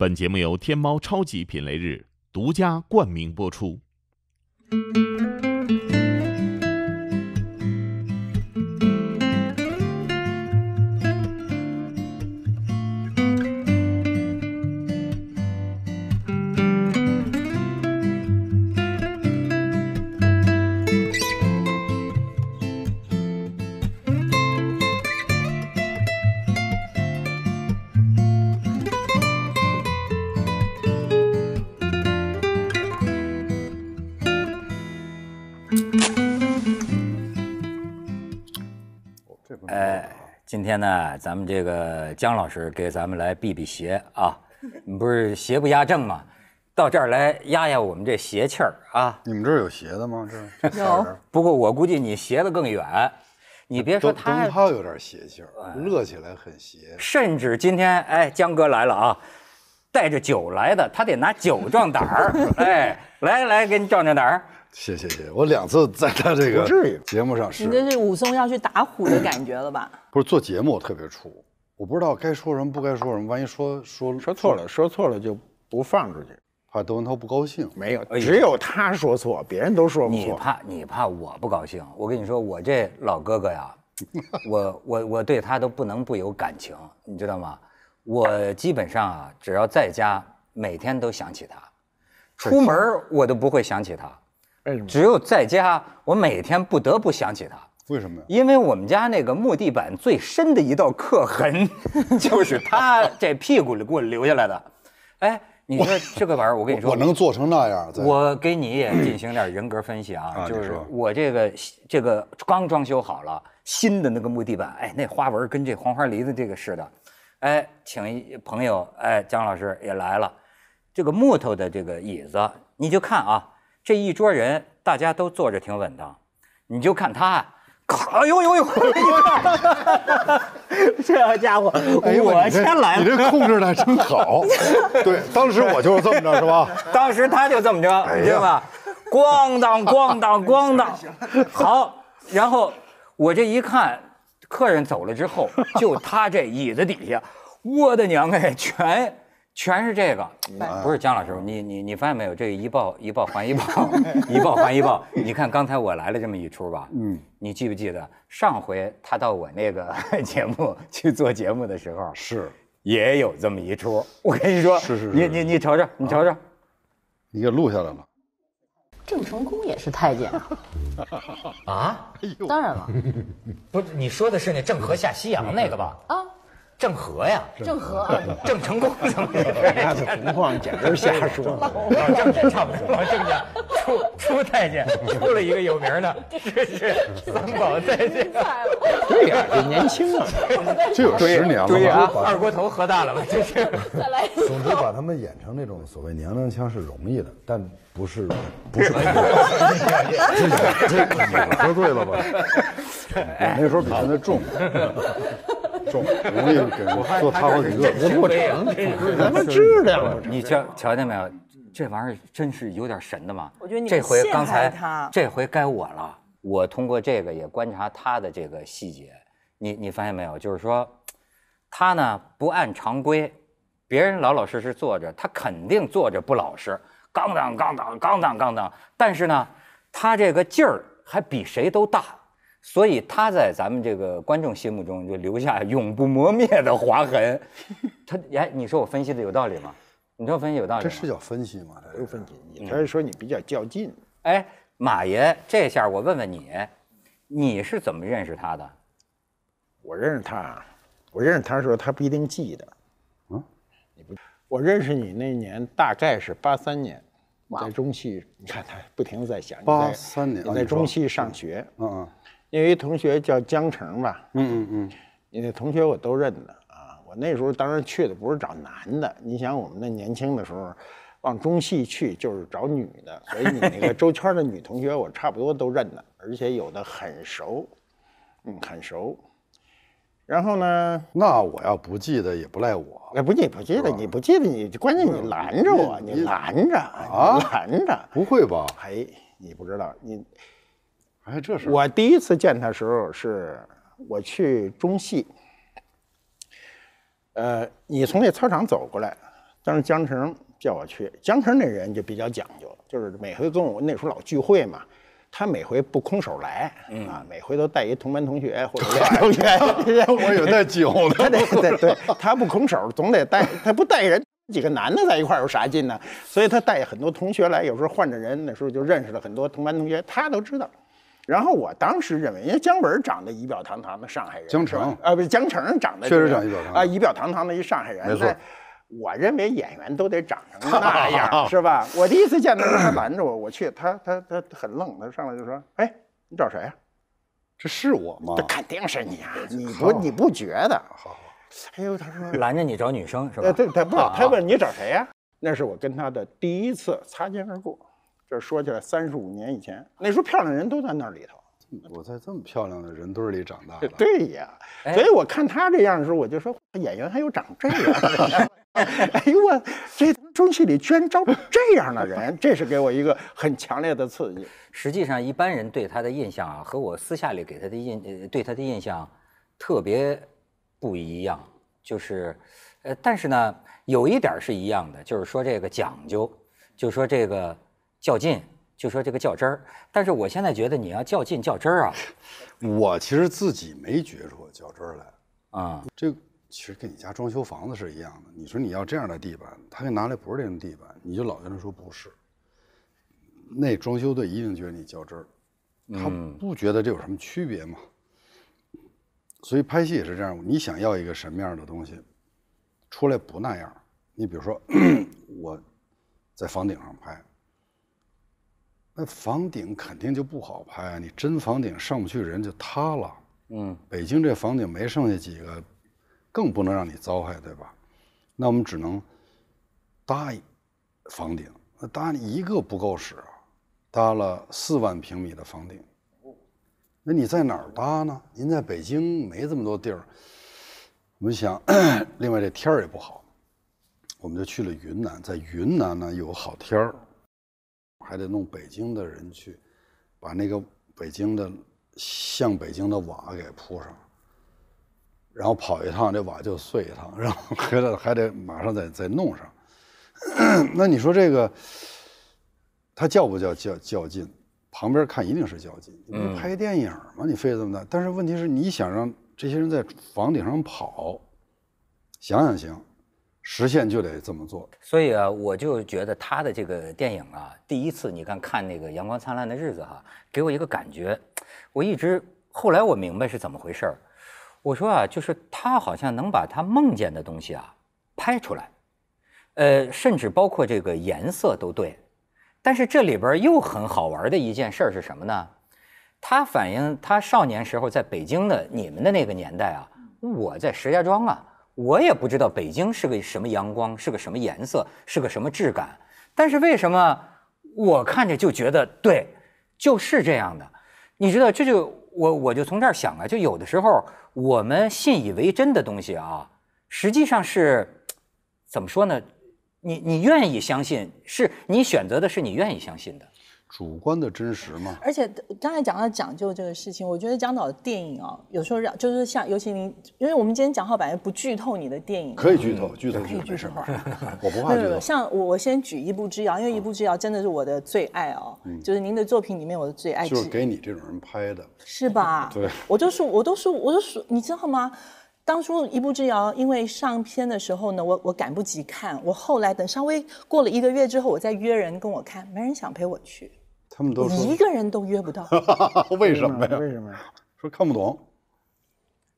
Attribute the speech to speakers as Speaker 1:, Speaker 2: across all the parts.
Speaker 1: 本节目由天猫超级品类日独家冠名播出。
Speaker 2: 今天呢，咱们这个姜老师给咱们来避避邪啊！你不是邪不压正吗？到这儿来压压我们这邪气儿啊！你们这儿有邪的吗？这 有。不过我估计你邪的更远。你别说他，灯泡有点邪气儿，乐起来很邪。甚至今天，哎，姜哥来了啊，带着酒来的，他得拿酒壮胆儿。哎，来来，给你壮壮胆儿。
Speaker 3: 谢谢谢，我两次在他这个节目上
Speaker 2: 是，
Speaker 4: 你这是武松要去打虎的感觉了吧？
Speaker 3: 不是做节目特别怵，我不知道该说什么，不该说什么，万一说说说错了，说错了就不放出去，怕窦文涛不高兴。没有，只有他说错，别
Speaker 2: 人都说错。你怕你怕我不高兴？我跟你说，我这老哥哥呀，我我我对他都不能不有感情，你知道吗？我基本上啊，只要在家，每天都想起他，出门我都不会想起他。只有在家，我每天不得不想起他。为什么呀？因为我们家那个木地板最深的一道刻痕，就是他这屁股里给我留下来的。哎，你说这个玩意儿，我跟你说，我能
Speaker 3: 做成那样？我
Speaker 2: 给你也进行点人格分析啊，就是我这个这个刚装修好了新的那个木地板，哎，那花纹跟这黄花梨的这个似的。哎，请一朋友，哎，姜老师也来了。这个木头的这个椅子，你就看啊。这一桌人，大家都坐着挺稳当，你就看他，哎呦呦呦，这家伙，我先来，你这控制的真好。对，当时我就是这么着，是吧？当时他就这么着，是吧？咣当咣当咣当，好，然后我这一看，客人走了之后，就他这椅子底下，我的娘哎，全。全是这个，不是姜老师，你你你发现没有？这个一报一报还一报，一报还一报。你看刚才我来了这么一出吧，嗯，你记不记得上回他到我那个 节目去做节目的时候是，也有这么一出。我跟你说，是是是，你你你瞅瞅，你瞅、瞅。你就录下来了。
Speaker 3: 郑成功也
Speaker 2: 是太监啊？啊？当然了，不是你说的是那郑和下西洋那个吧？啊。郑和呀，郑和，郑成功，什么的，那情况简直瞎说，
Speaker 5: 到 郑家
Speaker 2: 差不多，到郑家出出太监，出了一个有名的，这是三宝太监，对呀，
Speaker 1: 这年轻啊，这有十年了，对二
Speaker 2: 锅头喝大了吧，这是，
Speaker 3: 总之，把他们演成那种所谓娘娘腔是容易的，但。不是，不是喝
Speaker 5: 酒，喝醉了吧？那时候比现在重，重。我同意，我做他好几个。我不成。什么质量
Speaker 2: 你瞧，瞧见没有？这玩意儿真是有点神的嘛。我觉得你这回刚才这回该我了。我通过这个也观察他的这个细节。你你发现没有？就是说，他呢不按常规，别人老老实实坐着，他肯定坐着不老实。杠当杠当杠当杠当，但是呢，他这个劲儿还比谁都大，所以他在咱们这个观众心目中就留下 永不磨灭的划痕。他哎，你说我分析的有道理吗？你说分
Speaker 3: 析有道理？这是叫分析吗？都分析你，他是说你比较较劲。哎，
Speaker 2: 马爷，这下我问问你，你是怎么认识他的？我认识他，
Speaker 1: 我认识他的时候，他不一定记得。我认识你那年大概是八三年，在中戏，你看他不停在想。八三年你在中戏上学，嗯嗯，因为一同学叫江城吧，嗯嗯嗯，那同学我都认得啊。我那时候当然去的不是找男的，你想我们那年轻的时候往中戏去就是找女的，所以你那个周圈的女同学我差不多都认得，而且有的很熟，嗯，很熟。
Speaker 3: 然后呢？那我要不记得也不赖我。哎，不记不记得？你不记得？
Speaker 1: 你关键你拦着我，你拦着啊，拦着。不会吧？哎，你不知道你，哎，这是。我第一次见他时候是，我去中戏。呃，你从那操场走过来，当时江城叫我去。江城那人就比较讲究，就是每回中午那时候老聚会嘛。他每回不空手来，嗯啊，每回都带一同班同学 或者同学，我有那酒呢。对对，他不空手，总得带 他不带人，几个男的在一块儿有啥劲呢？所以他带很多同学来，有时候换着人。那时候就认识了很多同班同学，他都知道。然后我当时认为，人家姜文长得仪表堂堂的上海人，姜成啊，不是姜成长得确实长仪表堂啊，仪表堂堂的一上海人，没错。我认为演员都得长成那 样，是吧？我第一次见他，他拦着我，我去他，他他很愣，他上来就说：“哎，你找谁呀？这是我吗？”“这肯定是你啊！”“你不你不觉得？”“好，好。”“
Speaker 5: 哎呦，他说拦
Speaker 1: 着你找女生是吧？”“呃，对，他不，他问你找谁呀？”那是我跟他的第一次擦肩而过，这说起来三十五年以前，那时候漂亮人都在那里头。
Speaker 3: 我在这么漂亮的人堆里长大，
Speaker 1: 对呀，所以我看他这样的时候，我就说演员他又长这样。哎呦我，
Speaker 2: 这中戏里居然招这样的人，这是给我一个很强烈的刺激。实际上一般人对他的印象啊，和我私下里给他的印，对他的印象特别不一样。就是，呃，但是呢，有一点是一样的，就是说这个讲究，就说这个较劲，就说这个较真儿。
Speaker 3: 但是我现在觉得你要较劲较真儿啊，我其实自己没觉出较真儿来啊，这。其实跟你家装修房子是一样的，你说你要这样的地板，他给拿来不是这种地板，你就老跟他说不是，那装修队一定觉得你较真儿，他不觉得这有什么区别吗？所以拍戏也是这样，你想要一个什么样的东西，出来不那样。你比如说，我在房顶上拍，那房顶肯定就不好拍啊，你真房顶上不去人就塌了。嗯，北京这房顶没剩下几个。更不能让你糟害，对吧？那我们只能搭房顶，那搭一个不够使，搭了四万平米的房顶。那你在哪儿搭呢？您在北京没这么多地儿。我们想，另外这天儿也不好，我们就去了云南，在云南呢有好天儿，还得弄北京的人去把那个北京的像北京的瓦给铺上。然后跑一趟，这瓦就碎一趟，然后回来还得马上再再弄上。那你说这个，他叫不叫较较劲？旁边看一定是较劲。你拍电影嘛，你费这么大。但是问题是你想让这些人在房顶上跑，想想行，实现就得这么
Speaker 2: 做。所以啊，我就觉得他的这个电影啊，第一次你看看那个《阳光灿烂的日子》哈，给我一个感觉，我一直后来我明白是怎么回事儿。我说啊，就是他好像能把他梦见的东西啊拍出来，呃，甚至包括这个颜色都对。但是这里边又很好玩的一件事儿是什么呢？他反映他少年时候在北京的你们的那个年代啊，我在石家庄啊，我也不知道北京是个什么阳光，是个什么颜色，是个什么质感。但是为什么我看着就觉得对，就是这样的。你知道这就我我就从这儿想啊，就有的时候我们信以为真的东西啊，实际上是，怎么说呢，你你愿意相信，是你选择的，是你愿意相信的。主观的真实嘛，而
Speaker 4: 且刚才讲到讲究这个事情，我觉得讲导的电影啊，有时候让就是像，尤其您，因为我们今天讲话本来不剧透你的电影，可以剧透，剧透可以剧透，
Speaker 5: 我不怕剧透。像
Speaker 4: 我，我先举一步之遥》，因为一步之遥》真的是我的最爱哦，就是您的作品里面我的最爱，就是给
Speaker 3: 你这种人拍的，
Speaker 4: 是吧？对，我就是，我都说，我都说，你知道吗？当初《一步之遥》因为上片的时候呢，我我赶不及看，我后来等稍微过了一个月之后，我再约人跟我看，没人想陪我去。
Speaker 3: 他们都说一个
Speaker 4: 人都约不到，为什
Speaker 3: 么呀？为什么呀？说看不懂，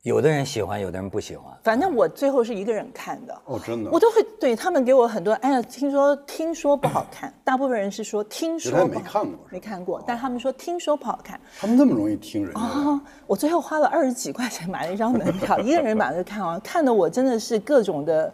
Speaker 3: 有
Speaker 2: 的人喜欢，有的人不喜欢。
Speaker 4: 反正我最后是一个人看的。
Speaker 2: 哦，真的。我都
Speaker 4: 会对他们给我很多，哎呀，听说听说不好看。大部分人是说听说。没看过，没看过，但他们说听说不好看。他们那么容易听人啊！我最后花了二十几块钱买了一张门票，一个人把它个看完，看的我真的是各种的。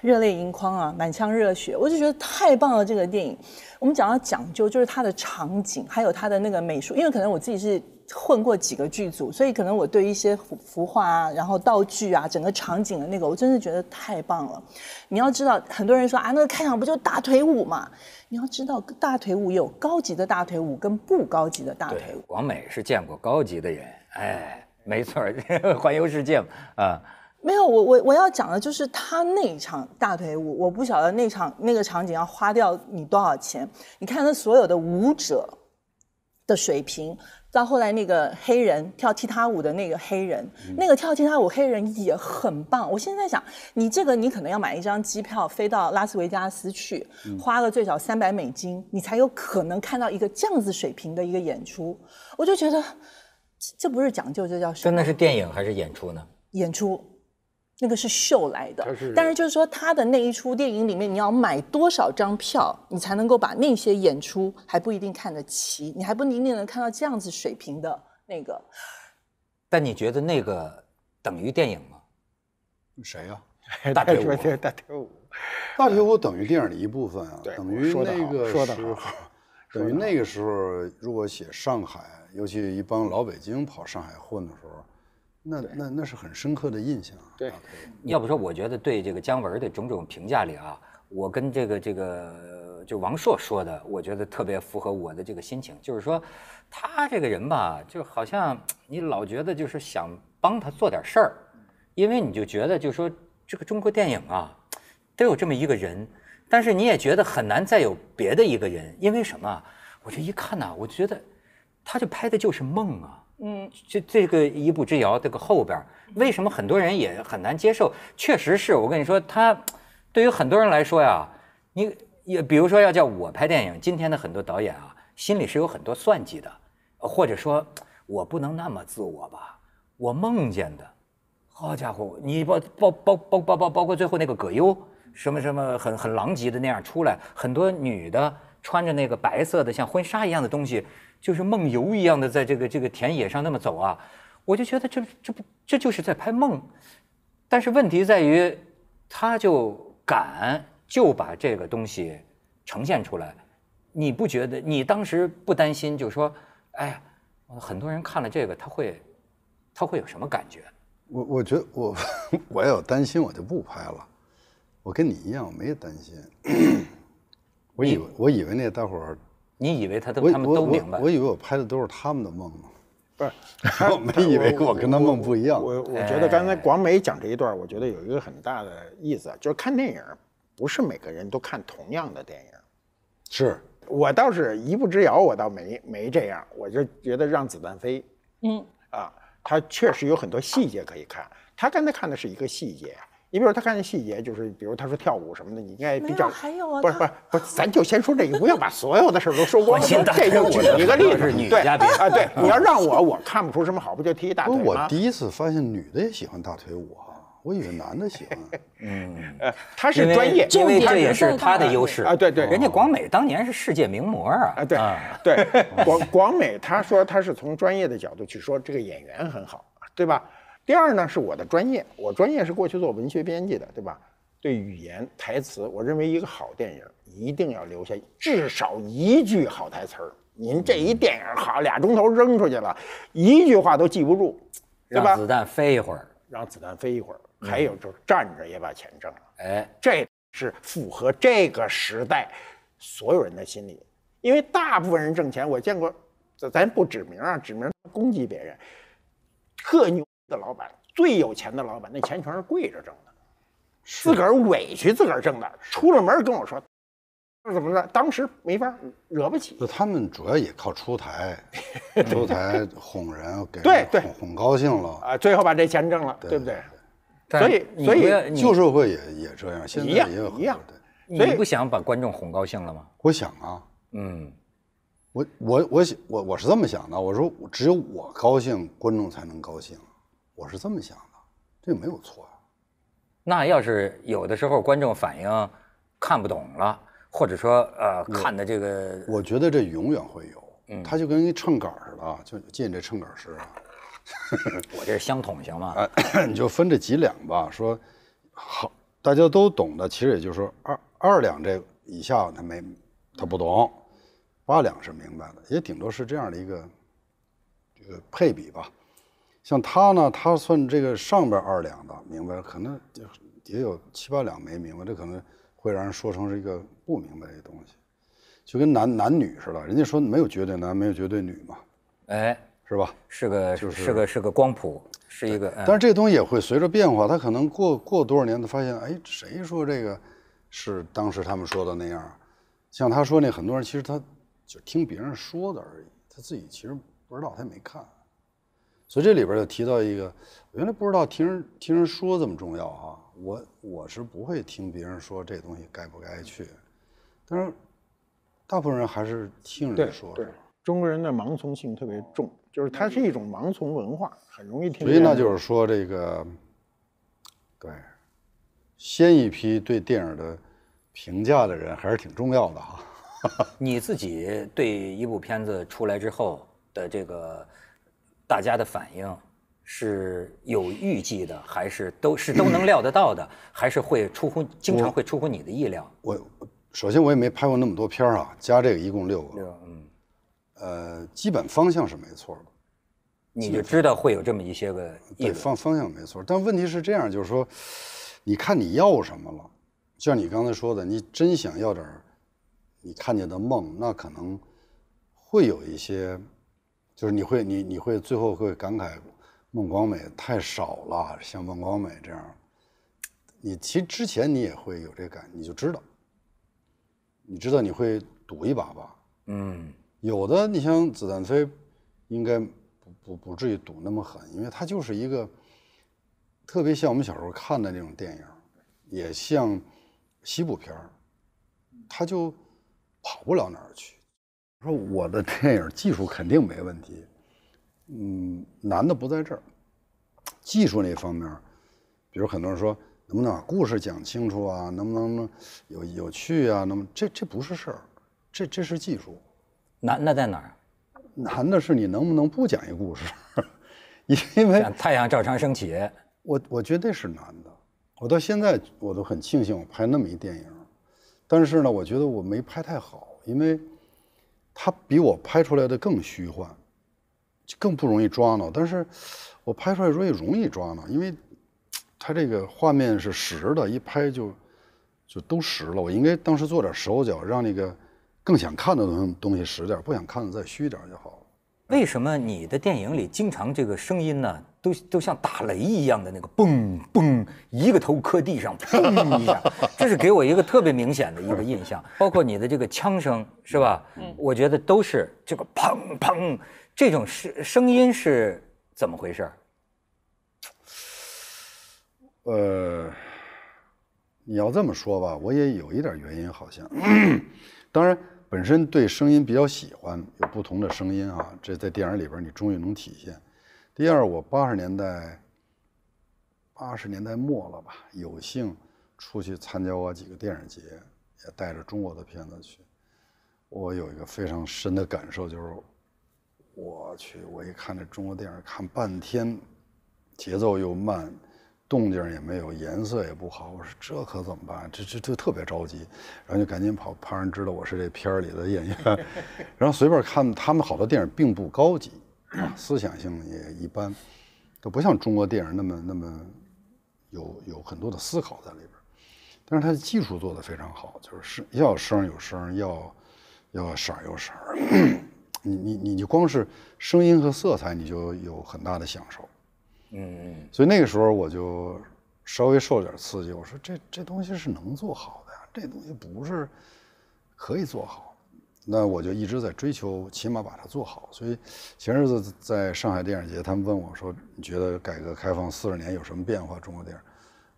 Speaker 4: 热泪盈眶啊，满腔热血，我就觉得太棒了。这个电影，我们讲到讲究，就是它的场景，还有它的那个美术。因为可能我自己是混过几个剧组，所以可能我对一些服化啊，然后道具啊，整个场景的那个，我真的觉得太棒了。你要知道，很多人说啊，那个开场不就大腿舞嘛？你要知道，大腿舞有高级的大腿舞跟不高级的大腿
Speaker 2: 舞。广美是见过高级的人，哎，没错，环游世界啊。
Speaker 4: 没有我我我要讲的就是他那场大腿舞，我不晓得那场那个场景要花掉你多少钱。你看他所有的舞者的水平，到后来那个黑人跳踢踏舞的那个黑人，那个跳踢踏舞黑人也很棒。我现在想，你这个你可能要买一张机票飞到拉斯维加斯去，花了最少三百美金，你才有可能看到一个这样子水平的一个演出。我就觉得，这不是讲究，这叫真的是电
Speaker 2: 影还是演出呢？
Speaker 4: 演出。那个是秀来的，但是就是说他的那一出电影里面，你要买多少张票，你才能够把那些演出还不一定看得齐，你还不一定能看到这样子水平的那个。
Speaker 2: 但你觉得那
Speaker 3: 个等于电影吗？谁呀？大铁舞，大铁舞，大铁舞等于电影的一部分啊，等于那个时候，等于那个时候，如果写上海，尤其一帮老北京跑上海混的时候。那那那是很深刻的印象啊。对，要不说我觉得对这个姜文的种种评
Speaker 2: 价里啊，我跟这个这个就王朔说的，我觉得特别符合我的这个心情。就是说，他这个人吧，就好像你老觉得就是想帮他做点事儿，因为你就觉得就说这个中国电影啊，都有这么一个人，但是你也觉得很难再有别的一个人，因为什么？我这一看呢，我就觉得他这拍的就是梦啊。嗯，这这个一步之遥，这个后边为什么很多人也很难接受？确实是我跟你说，他对于很多人来说呀，你也比如说要叫我拍电影，今天的很多导演啊，心里是有很多算计的，或者说我不能那么自我吧。我梦见的，好家伙，你包包包包包包包括最后那个葛优什么什么很很狼藉的那样出来，很多女的穿着那个白色的像婚纱一样的东西。就是梦游一样的在这个这个田野上那么走啊，我就觉得这这不这就是在拍梦，但是问题在于，他就敢就把这个东西呈现出来，你不觉得？你当时不担心，就是说，哎，很多人看了这个他会他会有什么
Speaker 3: 感觉？我我觉得我 我要有担心我就不拍了，我跟你一样我没担心，我以为我以为那大伙儿。
Speaker 2: 你以为他都他们都明
Speaker 3: 白？我以为我拍的都是他们的梦，呢。
Speaker 2: 不是。
Speaker 3: 我没以为我跟他梦不一样。我我觉得刚
Speaker 1: 才广美讲这一段，我觉得有一个很大的意思，就是看电影不是每个人都看同样的电影。是，我倒是一步之遥，我倒没没这样。我就觉得《让子弹飞》，嗯啊，他确实有很多细节可以看。他刚才看的是一个细节。你比如他看的细节，就是比如他说跳舞什么的，你应该比较。还有啊。不是不是不是，咱就先说这个，不要把所有的事儿都说光。关这
Speaker 5: 就举一个例子，女嘉宾。对。啊对，你要让我，我
Speaker 3: 看不出什么好，不就踢大腿吗？不是，我第一次发现女的也喜欢大腿舞啊。我以为男的喜欢。嗯，他是专业，因这也是他的优势啊。对
Speaker 2: 对，人家广美当年是世界名模啊。啊对。
Speaker 1: 对。广广美他说他是从专业的角度去说，这个演员很好，对吧？第二呢，是我的专业，我专业是过去做文学编辑的，对吧？对语言台词，我认为一个好电影一定要留下至少一句好台词儿。您这一电影好俩钟头扔出去了，一句话都记不住，对吧？子弹飞一会儿，让子弹飞一会儿。还有就是站着也把钱挣了，哎，这是符合这个时代所有人的心理，因为大部分人挣钱，我见过，咱咱不指名啊，指名攻击别人，特牛。的老板最有钱的老板，那钱全是跪着挣的，自个儿委屈自个儿挣的。出了门跟我说，怎么着？当时没法，
Speaker 3: 惹不起。就他们主要也靠出台，出台哄人，给对对哄高兴了啊，最
Speaker 1: 后把这钱挣了，对不对？
Speaker 3: 所以所以旧社会也也这样，现一样
Speaker 2: 一样。对，你不想把观众哄高兴了吗？
Speaker 3: 我想啊，嗯，我我我我我是这么想的，我说只有我高兴，观众才能高兴。我是这么想的，这没有错。啊。
Speaker 2: 那要是有的时候观众反
Speaker 3: 映看不懂了，或者说呃看的这个，我觉得这永远会有，他就跟一秤杆似的，就进这秤杆似啊。我这是相同行吗？你就分这几两吧。说好大家都懂的，其实也就是说二二两这以下他没他不懂，八两是明白的，也顶多是这样的一个这个配比吧。像他呢，他算这个上边二两的，明白？可能也有七八两没明白，这可能会让人说成是一个不明白的东西，就跟男男女似的，人家说没有绝对男，没有绝对女嘛，哎，是吧？是个，就是是个，
Speaker 2: 是个光谱，是一
Speaker 5: 个，但
Speaker 3: 是这东西也会随着变化。他可能过过多少年，他发现，哎，谁说这个是当时他们说的那样？像他说那很多人，其实他就听别人说的而已，他自己其实不知道，他也没看。所以这里边就提到一个，我原来不知道听人听人说这么重要啊！我我是不会听别人说这东西该不该去，但是大部分人还是听人说的。对对，
Speaker 1: 中国人的盲从性特别重，就是它是一种盲从文化，很容易听。所以那就
Speaker 3: 是说这个，对，先一批对电影的评价的人还是挺重要的哈。你自己对一部
Speaker 2: 片子出来之后的这个。大家的反应是有预计的，还是都是都能料得到的，还是会出乎经常会出乎
Speaker 3: 你的意料？我首先我也没拍过那么多片儿啊，加这个一共六个，嗯，呃，基本方向是没错的，你就知
Speaker 2: 道会有这么一些个
Speaker 3: 对方方向没错，但问题是这样，就是说，你看你要什么了？就像你刚才说的，你真想要点你看见的梦，那可能会有一些。就是你会，你你会最后会感慨孟广美太少了，像孟广美这样，你其实之前你也会有这感，你就知道，你知道你会赌一把吧？嗯。有的，你像子弹飞，应该不不不至于赌那么狠，因为它就是一个特别像我们小时候看的那种电影，也像西部片儿，就跑不了哪儿去。说我的电影技术肯定没问题，嗯，难的不在这儿，技术那方面比如很多人说能不能把故事讲清楚啊，能不能有有趣啊，那么这这不是事儿，这这是技术，难那在哪儿？难的是你能不能不讲一故事，因为太阳照常升起，我我绝对是难的，我到现在我都很庆幸我拍那么一电影，但是呢，我觉得我没拍太好，因为。它比我拍出来的更虚幻，更不容易抓呢。但是，我拍出来容易容易抓呢，因为，它这个画面是实的，一拍就，就都实了。我应该当时做点手脚，让那个更想看的东东西实点，不想看的再虚点就好了。为什么你的电影里经常这个声音呢？都都像
Speaker 5: 打
Speaker 2: 雷一样的那个
Speaker 5: 嘣嘣，
Speaker 2: 一个头磕地上，砰一下，这是给我一个特别明显的一个印象。包括你的这个枪声是吧？我觉得都是这个砰砰，这种声声音是怎么回事？
Speaker 3: 呃，你要这么说吧，我也有一点原因好像。当然，本身对声音比较喜欢，有不同的声音啊，这在电影里边你终于能体现。第二，我八十年代，八十年代末了吧，有幸出去参加过几个电影节，也带着中国的片子去。我有一个非常深的感受，就是我去，我一看这中国电影，看半天，节奏又慢，动静也没有，颜色也不好。我说这可怎么办？这这这特别着急，然后就赶紧跑，怕人知道我是这片儿里的演员。然后随便看他们好多电影，并不高级。思想性也一般，都不像中国电影那么那么有有很多的思考在里边但是它的技术做得非常好，就是声要声有声，要要色有色你你你你光是声音和色彩，你就有很大的享受。嗯嗯。所以那个时候我就稍微受点刺激，我说这这东西是能做好的呀，这东西不是可以做好。那我就一直在追求，起码把它做好。所以前日子在上海电影节，他们问我说：“你觉得改革开放四十年有什么变化？中国电影？”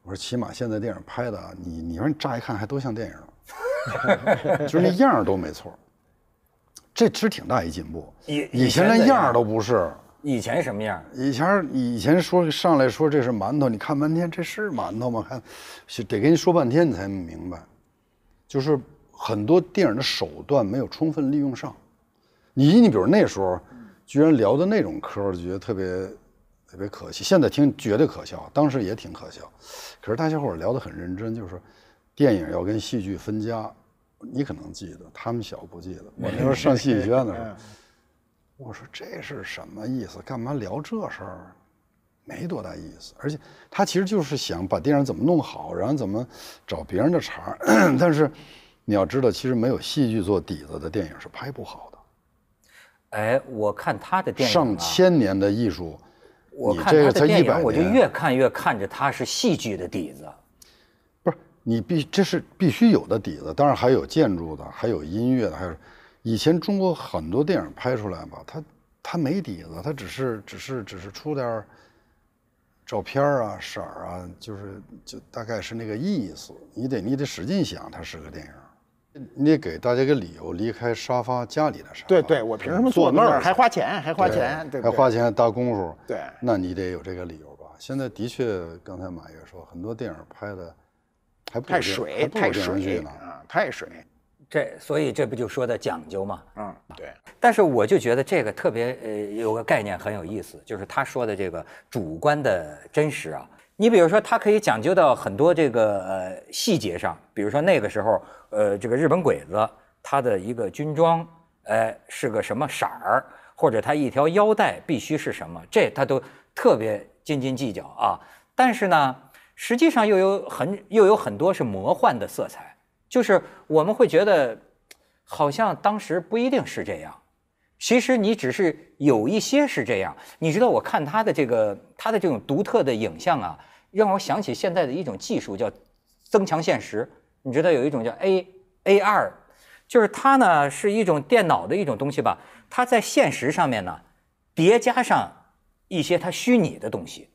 Speaker 3: 我说：“起码现在电影拍的，你你说乍一看还都像电
Speaker 5: 影，就是那
Speaker 3: 样都没错。这其实挺大一进步。以以前连样儿都不是。以前什么样？以前以前说上来说这是馒头，你看半天这是馒头吗？还得跟你说半天你才明白，就是。”很多电影的手段没有充分利用上，你你比如那时候，居然聊的那种嗑，就觉得特别特别可惜。现在听绝对可笑，当时也挺可笑，可是大家伙聊得很认真，就是电影要跟戏剧分家。你可能记得，他们小不记得。我那时候 上戏剧学院的时候，我说这是什么意思？干嘛聊这事儿？没多大意思。而且他其实就是想把电影怎么弄好，然后怎么找别人的茬儿，但是。你要知道，其实没有戏剧做底子的电影是拍不好的。
Speaker 2: 哎，我看他的电影，上
Speaker 3: 千年的艺术，我这个才一百年，我就越
Speaker 2: 看越看着他是戏剧的底子。
Speaker 3: 不是，你必这是必须有的底子，当然还有建筑的，还有音乐的，还有以前中国很多电影拍出来吧，他他没底子，他只是只是只是出点照片啊、色儿啊，就是就大概是那个意思。你得你得使劲想，它是个电影。你给大家个理由离开沙发家里的事发。对对，我凭什么坐那儿还花钱还花钱，还花钱搭功夫，对，那你得有这个理由吧？现在的确，刚才马爷说很多电影拍的还太水，太水了太水。
Speaker 2: 这所以这不就说的讲究吗？嗯，
Speaker 5: 对。
Speaker 3: 但是
Speaker 2: 我就觉得这个特别呃有个概念很有意思，就是他说的这个主观的真实啊。你比如说，他可以讲究到很多这个呃细节上，比如说那个时候，呃，这个日本鬼子他的一个军装，哎，是个什么色儿，或者他一条腰带必须是什么，这他都特别斤斤计较啊。但是呢，实际上又有很又有很多是魔幻的色彩，就是我们会觉得好像当时不一定是这样。其实你只是有一些是这样，你知道，我看他的这个他的这种独特的影像啊，让我想起现在的一种技术叫增强现实。你知道有一种叫 A A R，就是它呢是一种电脑的一种东西吧？它在现实上面呢叠加上一些它虚拟的东西，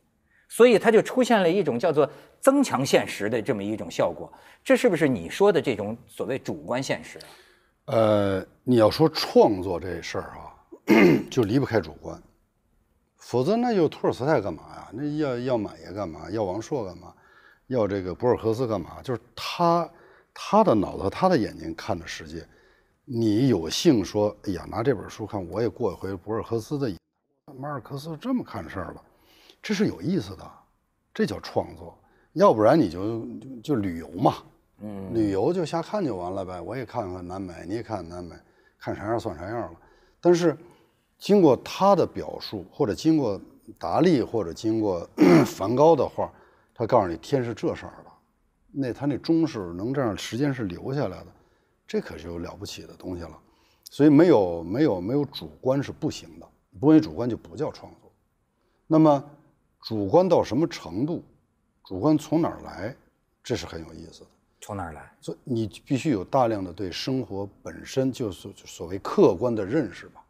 Speaker 2: 所以它就出现了一种叫做增强现实的这么一种效果。这是不是你说的这种所谓主观现实？
Speaker 3: 呃，你要说创作这事儿啊，就离不开主观，否则那就托尔斯泰干嘛呀？那要要满爷干嘛？要王朔干嘛？要这个博尔赫斯干嘛？就是他，他的脑子，他的眼睛看的世界。你有幸说，哎呀，拿这本书看，我也过一回博尔赫斯的，瘾。马尔克斯这么看事儿了，这是有意思的，这叫创作。要不然你就就旅游嘛。嗯，旅游就瞎看就完了呗？我也看看南美，你也看南美，看啥样算啥样了。但是，经过他的表述，或者经过达利，或者经过 梵高的画，他告诉你天是这色儿那他那钟是能这样，时间是留下来的，这可是有了不起的东西了。所以，没有没有没有主观是不行的，不为主观就不叫创作。那么，主观到什么程度？主观从哪儿来？这是很有意思的。从哪儿来？所以你必须有大量的对生活本身就是所谓客观的认识吧。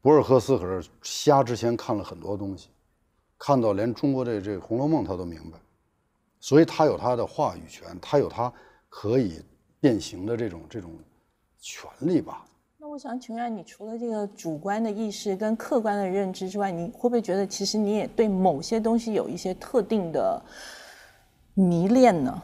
Speaker 3: 博尔赫斯可是瞎之前看了很多东西，看到连中国这这《红楼梦》他都明白，所以他有他的话语权，他有他可以变形的这种这种权利吧。
Speaker 4: 那我想请问你，除了这个主观的意识跟客观的认知之外，你会不会觉得其实你也对某些东西有一些特定的迷恋呢？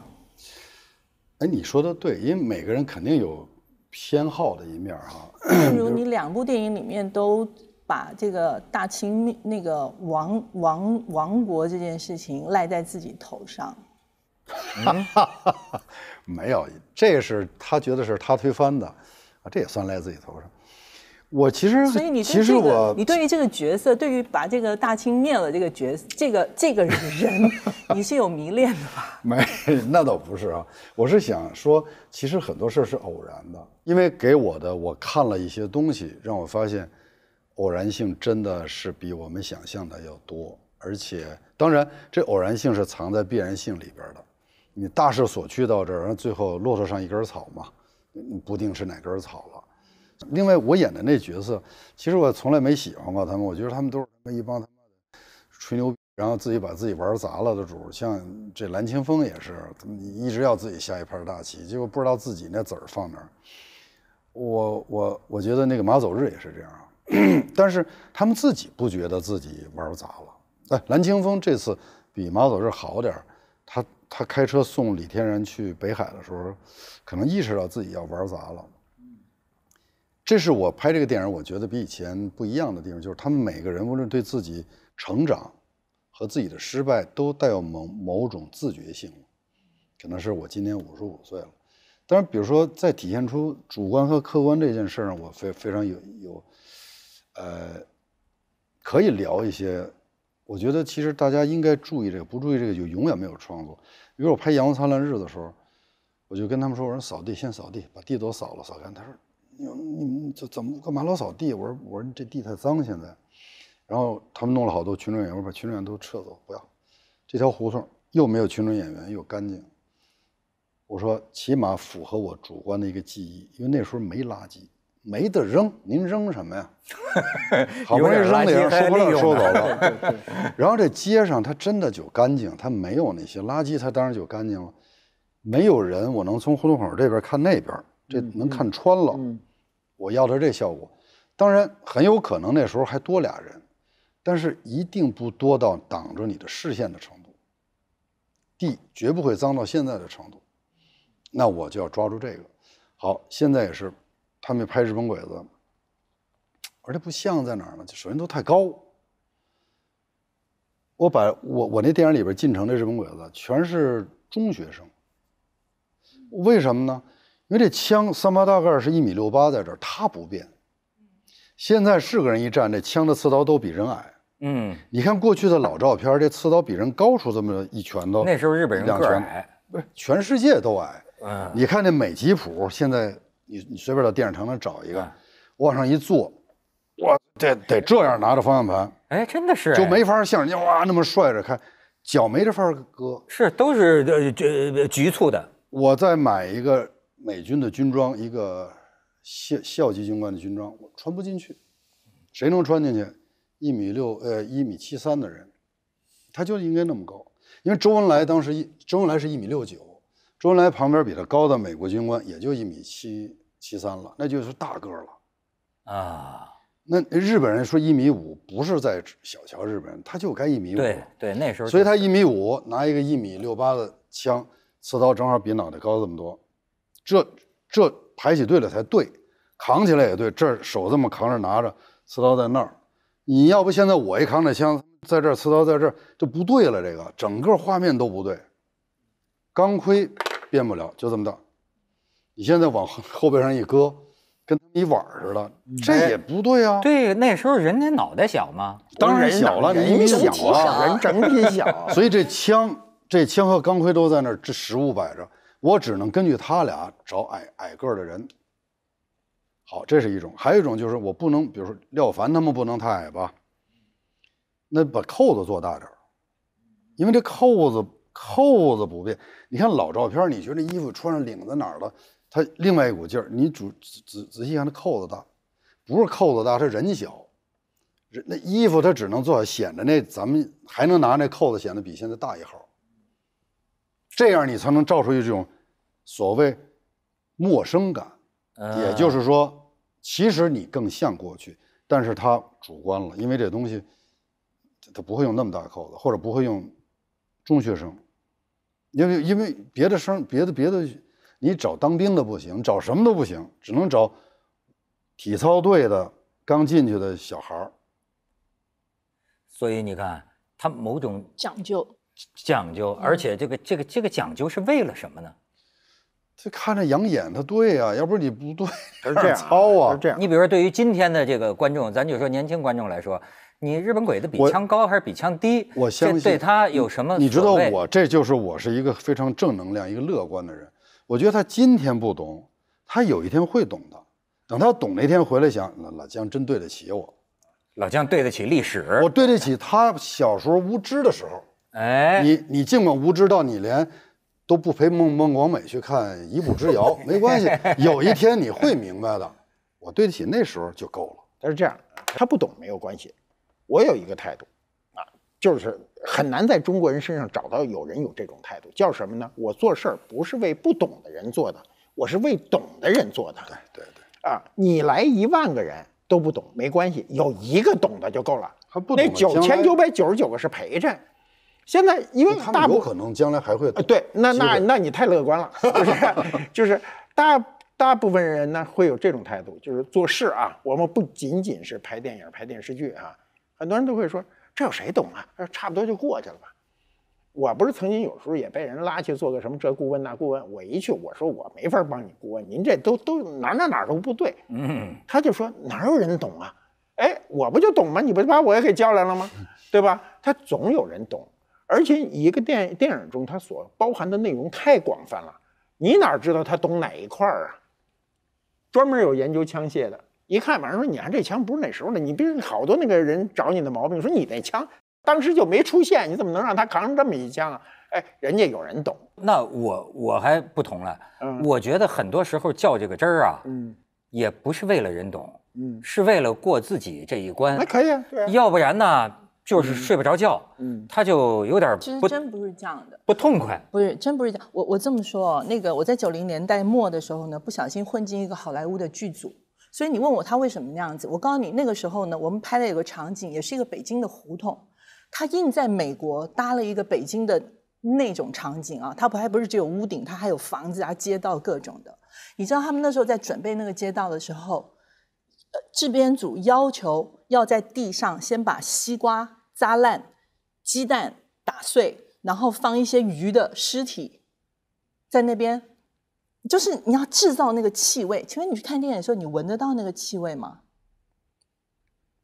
Speaker 4: 哎，你说
Speaker 3: 的对，因为每个人肯定有偏好的一面哈。
Speaker 4: 比 如你两部电影里面都把这个大清那个亡亡亡国这件事情赖在自己头上。哈哈哈！
Speaker 3: 没有，这是他觉得是他推翻的，啊，这也算赖自己头上。我其实，所以你其实我，你对
Speaker 4: 于这个角色，对于把这个大清灭了这个角这个这个人，你是有迷恋的
Speaker 3: 吧？没，那倒不是啊。我是想说，其实很多事儿是偶然的，因为给我的我看了一些东西，让我发现，偶然性真的是比我们想象的要多。而且，当然，这偶然性是藏在必然性里边的。你大势所趋到这儿，最后骆驼上一根草嘛，不定是哪根草了。另外，我演的那角色，其实我从来没喜欢过他们。我觉得他们都是那一帮他妈的吹牛，然后自己把自己玩砸了的主。像这蓝青峰也是，一直要自己下一盘大棋，结果不知道自己那子儿放哪儿。我我我觉得那个马走日也是这样，但是他们自己不觉得自己玩砸了。哎，蓝青峰这次比马走日好点儿，他他开车送李天然去北海的时候，可能意识到自己要玩砸了。这是我拍这个电影，我觉得比以前不一样的地方，就是他们每个人无论对自己成长和自己的失败，都带有某某种自觉性。可能是我今年五十五岁了，但是比如说在体现出主观和客观这件事上，我非非常有有，呃，可以聊一些。我觉得其实大家应该注意这个，不注意这个就永远没有创作。比如我拍《阳光灿烂日子》的时候，我就跟他们说：“我说扫地先扫地，把地都扫了，扫干他说：“你们这怎么干嘛老扫地？我说我说这地太脏现在，然后他们弄了好多群众演员，把群众演员都撤走，不要。这条胡同又没有群众演员又干净。我说起码符合我主观的一个记忆，因为那时候没垃圾，没得扔，您扔什么呀？好不容易扔了，些书包收走了 然后这街上它真的就干净，它没有那些垃圾，它当然就干净了。没有人，我能从胡同口这边看那边。这能看穿了，我要的是这效果。当然，很有可能那时候还多俩人，但是一定不多到挡着你的视线的程度。地绝不会脏到现在的程度，那我就要抓住这个。好，现在也是，他们拍日本鬼子，而且不像在哪儿呢？就首先都太高。我把我我那电影里边进城的日本鬼子全是中学生，为什么呢？因为这枪三八大盖是一米六八，在这儿它不变。现在是个人一站，这枪的刺刀都比人矮。嗯，你看过去的老照片，这刺刀比人高出这么一拳头。那时候日本人个儿矮，不是全世界都矮。嗯，你看这美吉普，现在你你随便到电影城那找一个，我往上一坐，我这得这样拿着方向盘。哎，真的是，就没法像人家哇那么帅着开，脚没这法儿搁。是，都是这这局促的。我再买一个。美军的军装，一个校校级军官的军装，我穿不进去。谁能穿进去？一米六，呃，一米七三的人，他就应该那么高。因为周恩来当时一周恩来是一米六九，周恩来旁边比他高的美国军官也就一米七七三了，那就是大个了啊。那日本人说一米五，不是在小瞧日本人，他就该一米五。对对，那时候所以，他一米五拿一个一米六八的枪刺刀，正好比脑袋高这么多。这这排起队来才对，扛起来也对。这儿手这么扛着拿着，刺刀在那儿。你要不现在我一扛着枪在这儿，刺刀在这儿就不对了。这个整个画面都不对。钢盔变不了，就这么大。你现在往后背上一搁，跟一碗似的。这也不对啊。对，那时候人家脑袋小嘛，当然小了，人小啊，人整体小。所以这枪，这枪和钢盔都在那儿，这实物摆着。我只能根据他俩找矮矮个的人。好，这是一种；还有一种就是我不能，比如说廖凡他们不能太矮吧？那把扣子做大点儿，因为这扣子扣子不变。你看老照片，你觉得衣服穿上领子哪儿了？它另外一股劲儿。你仔仔仔细看，那扣子大，不是扣子大，是人小。人那衣服它只能做显得那咱们还能拿那扣子显得比现在大一号。这样你才能照出一种。所谓陌生感，也就是说，其实你更像过去，但是他主观了，因为这东西，他不会用那么大扣子，或者不会用中学生，因为因为别的生别的别的，你找当兵的不行，找什么都不行，只能找体操队的刚进去的小孩所以你看，他某种
Speaker 4: 讲究，
Speaker 2: 讲究，而且这个这个这个讲究是为了什么呢？
Speaker 3: 这看着养眼，它对呀，要不你不对，
Speaker 2: 是这样，操啊，是这样。你比如说，对于今天的这个观众，咱就说年轻观众来说，你日本鬼子比枪高还是比枪低？我相信对他有
Speaker 3: 什么？你知道，我这就是我是一个非常正能量、一个乐观的人。我觉得他今天不懂，他有一天会懂的。等他懂那天回来想，老姜真对得起我，老姜对得起历史，我对得起他小时候无知的时候。哎，你你尽管无知到你连。都不陪孟孟广美去看《一步之遥 》，没关系，有一天你会明白的。我对得起那时候就够了。他是这样，
Speaker 1: 他不懂没有关系。我有一个态度，啊，就是很难在中国人身上找到有人有这种态度。叫什么呢？我做事儿不是为不懂的人做的，我是为懂的人做的。对对对，啊，你来一万个人都不懂没关系，有一个懂的就够了。那九千九百九十九个是陪衬，现在，因为大部有可能将来还会对，那那那你太乐观了，不是？就是大大部分人呢会有这种态度，就是做事啊，我们不仅仅是拍电影、拍电视剧啊，很多人都会说这有谁懂啊？差不多就过去了吧。我不是曾经有时候也被人拉去做个什么这顾问那顾问，我一去我说我没法帮你顾问，您这都都哪哪哪都不对。嗯，他就说哪有人懂啊？哎，我不就懂吗？你不把我也给叫来了吗？对吧？他总有人懂。而且一个电电影中，它所包含的内容太广泛了，你哪知道他懂哪一块儿啊？专门有研究枪械的，一看马上说：“你看这枪不是那时候的。”你比如好多那个人找你的毛病，说你那枪当时就没出现，你怎么能让他扛
Speaker 2: 上这么一枪啊？哎，人家有人懂。那我我还不同了，我觉得很多时候较这个真儿啊，嗯，也不是为了人懂，嗯，是为了过自己这一关。那可以啊，对啊。要不然呢？就是睡不着觉，嗯，他就有点其实
Speaker 4: 真不是这样的，不痛快，不是真不是这样。我我这么说，那个我在九零年代末的时候呢，不小心混进一个好莱坞的剧组，所以你问我他为什么那样子，我告诉你，那个时候呢，我们拍了有个场景，也是一个北京的胡同，他硬在美国搭了一个北京的那种场景啊，他不还不是只有屋顶，他还有房子啊、街道各种的，你知道他们那时候在准备那个街道的时候。制片组要求要在地上先把西瓜砸烂，鸡蛋打碎，然后放一些鱼的尸体在那边，就是你要制造那个气味。请问你去看电影的时候，你闻得到那个气味吗？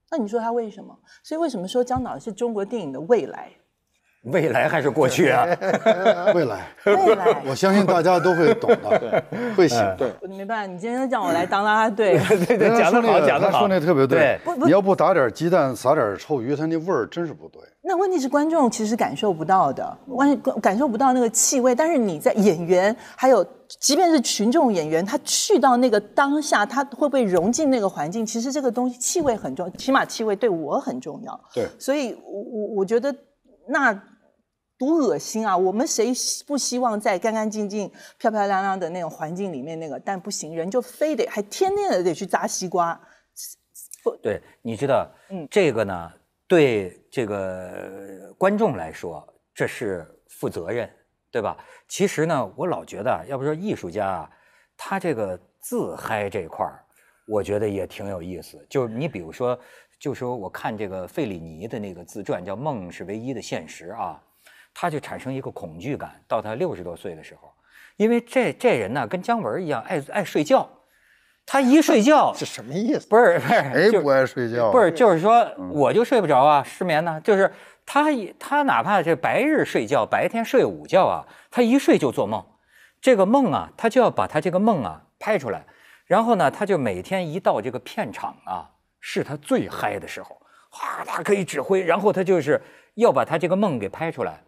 Speaker 4: 那你说他为什么？所以为什么说姜导是中国电影的未来？
Speaker 3: 未来还是过去啊？未来，未来，我相信大家都会懂的，会醒。对，
Speaker 4: 没办法，你今天叫我来当啦。对，对
Speaker 3: 对，讲大好，讲大好，说那特别对。你要不打点鸡蛋，撒点臭鱼，它那味儿真是不对。
Speaker 4: 那问题是观众其实感受不到的，完感受不到那个气味。但是你在演员，还有即便是群众演员，他去到那个当下，他会不会融进那个环境？其实这个东西气味很重，起码气味对我很重要。对，所以我我我觉得那。多恶心啊！我们谁不希望在干干净净、漂漂亮亮的那种环境里面那个？但不行，人就非得还天天的得去扎西瓜。不，
Speaker 2: 对，你知道，嗯，这个呢，对这个观众来说，这是负责任，对吧？其实呢，我老觉得，要不说艺术家，他这个自嗨这块儿，我觉得也挺有意思。就是你比如说，就说我看这个费里尼的那个自传，叫《梦是唯一的现实》啊。他就产生一个恐惧感，到他六十多岁的时候，因为这这人呢跟姜文一样爱爱睡觉，他一睡觉，这什
Speaker 3: 么意思？不是不是，谁不爱睡觉？不是，
Speaker 2: 就是说我就睡不着啊，失眠呢。就是他他哪怕是白日睡觉，白天睡午觉啊，他一睡就做梦，这个梦啊，他就要把他这个梦啊拍出来，然后呢，他就每天一到这个片场啊，是他最嗨的时候，哗，他可以指挥，然后他就是要把他这个梦给拍出来。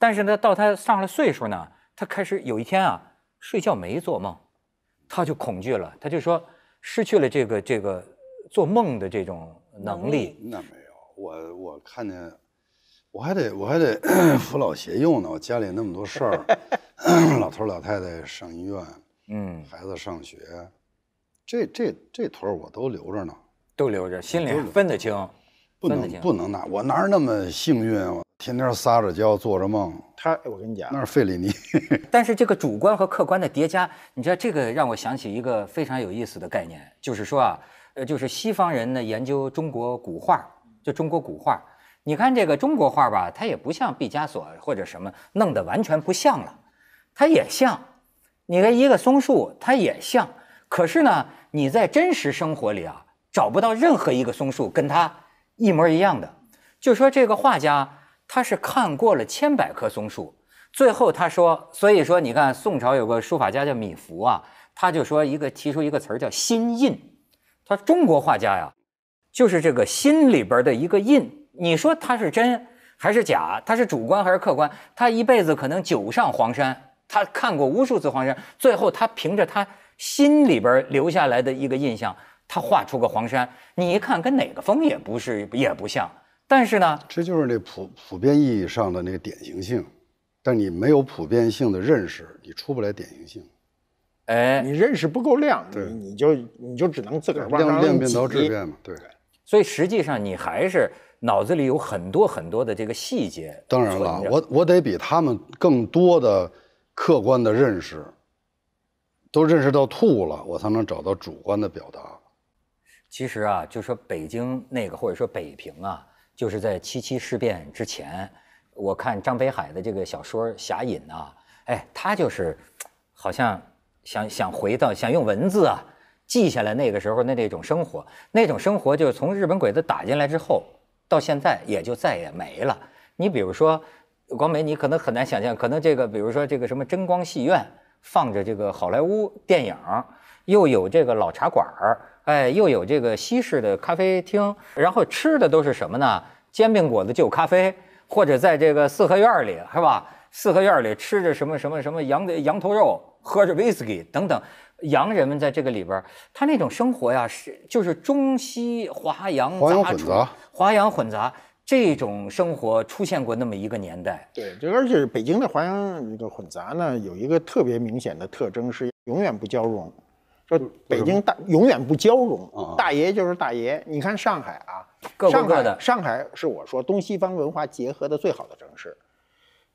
Speaker 2: 但是呢，到他上了岁数呢，他开始有一天啊，睡觉没做梦，他就恐惧了，他就说失去了这个这个做梦的这种
Speaker 3: 能力。那没有，我我看见，我还得我还得扶 老携幼呢，我家里那么多事儿 老头老太太上医院，嗯，孩子上学，这这这头我都留着呢，都留着，心里分得清，不能不能拿我哪那么幸运啊？天天撒着娇，做着梦。他，我跟你讲，那是费里尼。但是这个主观和客观的叠加，你知道，这个
Speaker 2: 让我想起一个非常有意思的概念，就是说啊，呃，就是西方人呢研究中国古画，就中国古画。你看这个中国画吧，它也不像毕加索或者什么弄得完全不像了，它也像。你看一个松树，它也像。可是呢，你在真实生活里啊，找不到任何一个松树跟它一模一样的。就说这个画家。他是看过了千百棵松树，最后他说，所以说你看，宋朝有个书法家叫米芾啊，他就说一个提出一个词儿叫心印，他说中国画家呀，就是这个心里边的一个印，你说他是真还是假？他是主观还是客观？他一辈子可能九上黄山，他看过无数次黄山，最后他凭着他心里边留下来的一个印象，他画出个黄山，你一看跟哪个
Speaker 3: 峰也不是，也不像。但是呢，这就是那普普遍意义上的那个典型性，但你没有普遍性的认识，你出不来典型性，哎，你认识不够量，你你就你就只能自个儿往上量变到质变嘛，对。所以
Speaker 2: 实际上你还是脑子里有很多很多的这个细节。当然了，
Speaker 3: 我我得比他们更多的客观的认识，都认识到吐了，我才能找到主观的表达。
Speaker 2: 其实啊，就说北京那个，或者说北平啊。就是在七七事变之前，我看张北海的这个小说《侠隐》哎，他就是好像想想回到，想用文字啊记下来那个时候的那种生活，那种生活就是从日本鬼子打进来之后，到现在也就再也没了。你比如说，广美，你可能很难想象，可能这个，比如说这个什么真光戏院放着这个好莱坞电影，又有这个老茶馆儿。哎，又有这个西式的咖啡厅，然后吃的都是什么呢？煎饼果子，就有咖啡，或者在这个四合院里，是吧？四合院里吃着什么什么什么羊的羊头肉，喝着威士忌等等。洋人们在这个里边，他那种生活呀，是就是中西华洋混杂，华洋混杂这种生活出现过那么一个年代。对，就而且
Speaker 1: 北京的华洋个混杂呢，有一个特别明显的特征是永远不交融。说北京大永远不交融，大爷就是大爷。你看上海
Speaker 4: 啊，上海的
Speaker 1: 上海是我说东西方文化结合的最好的城市。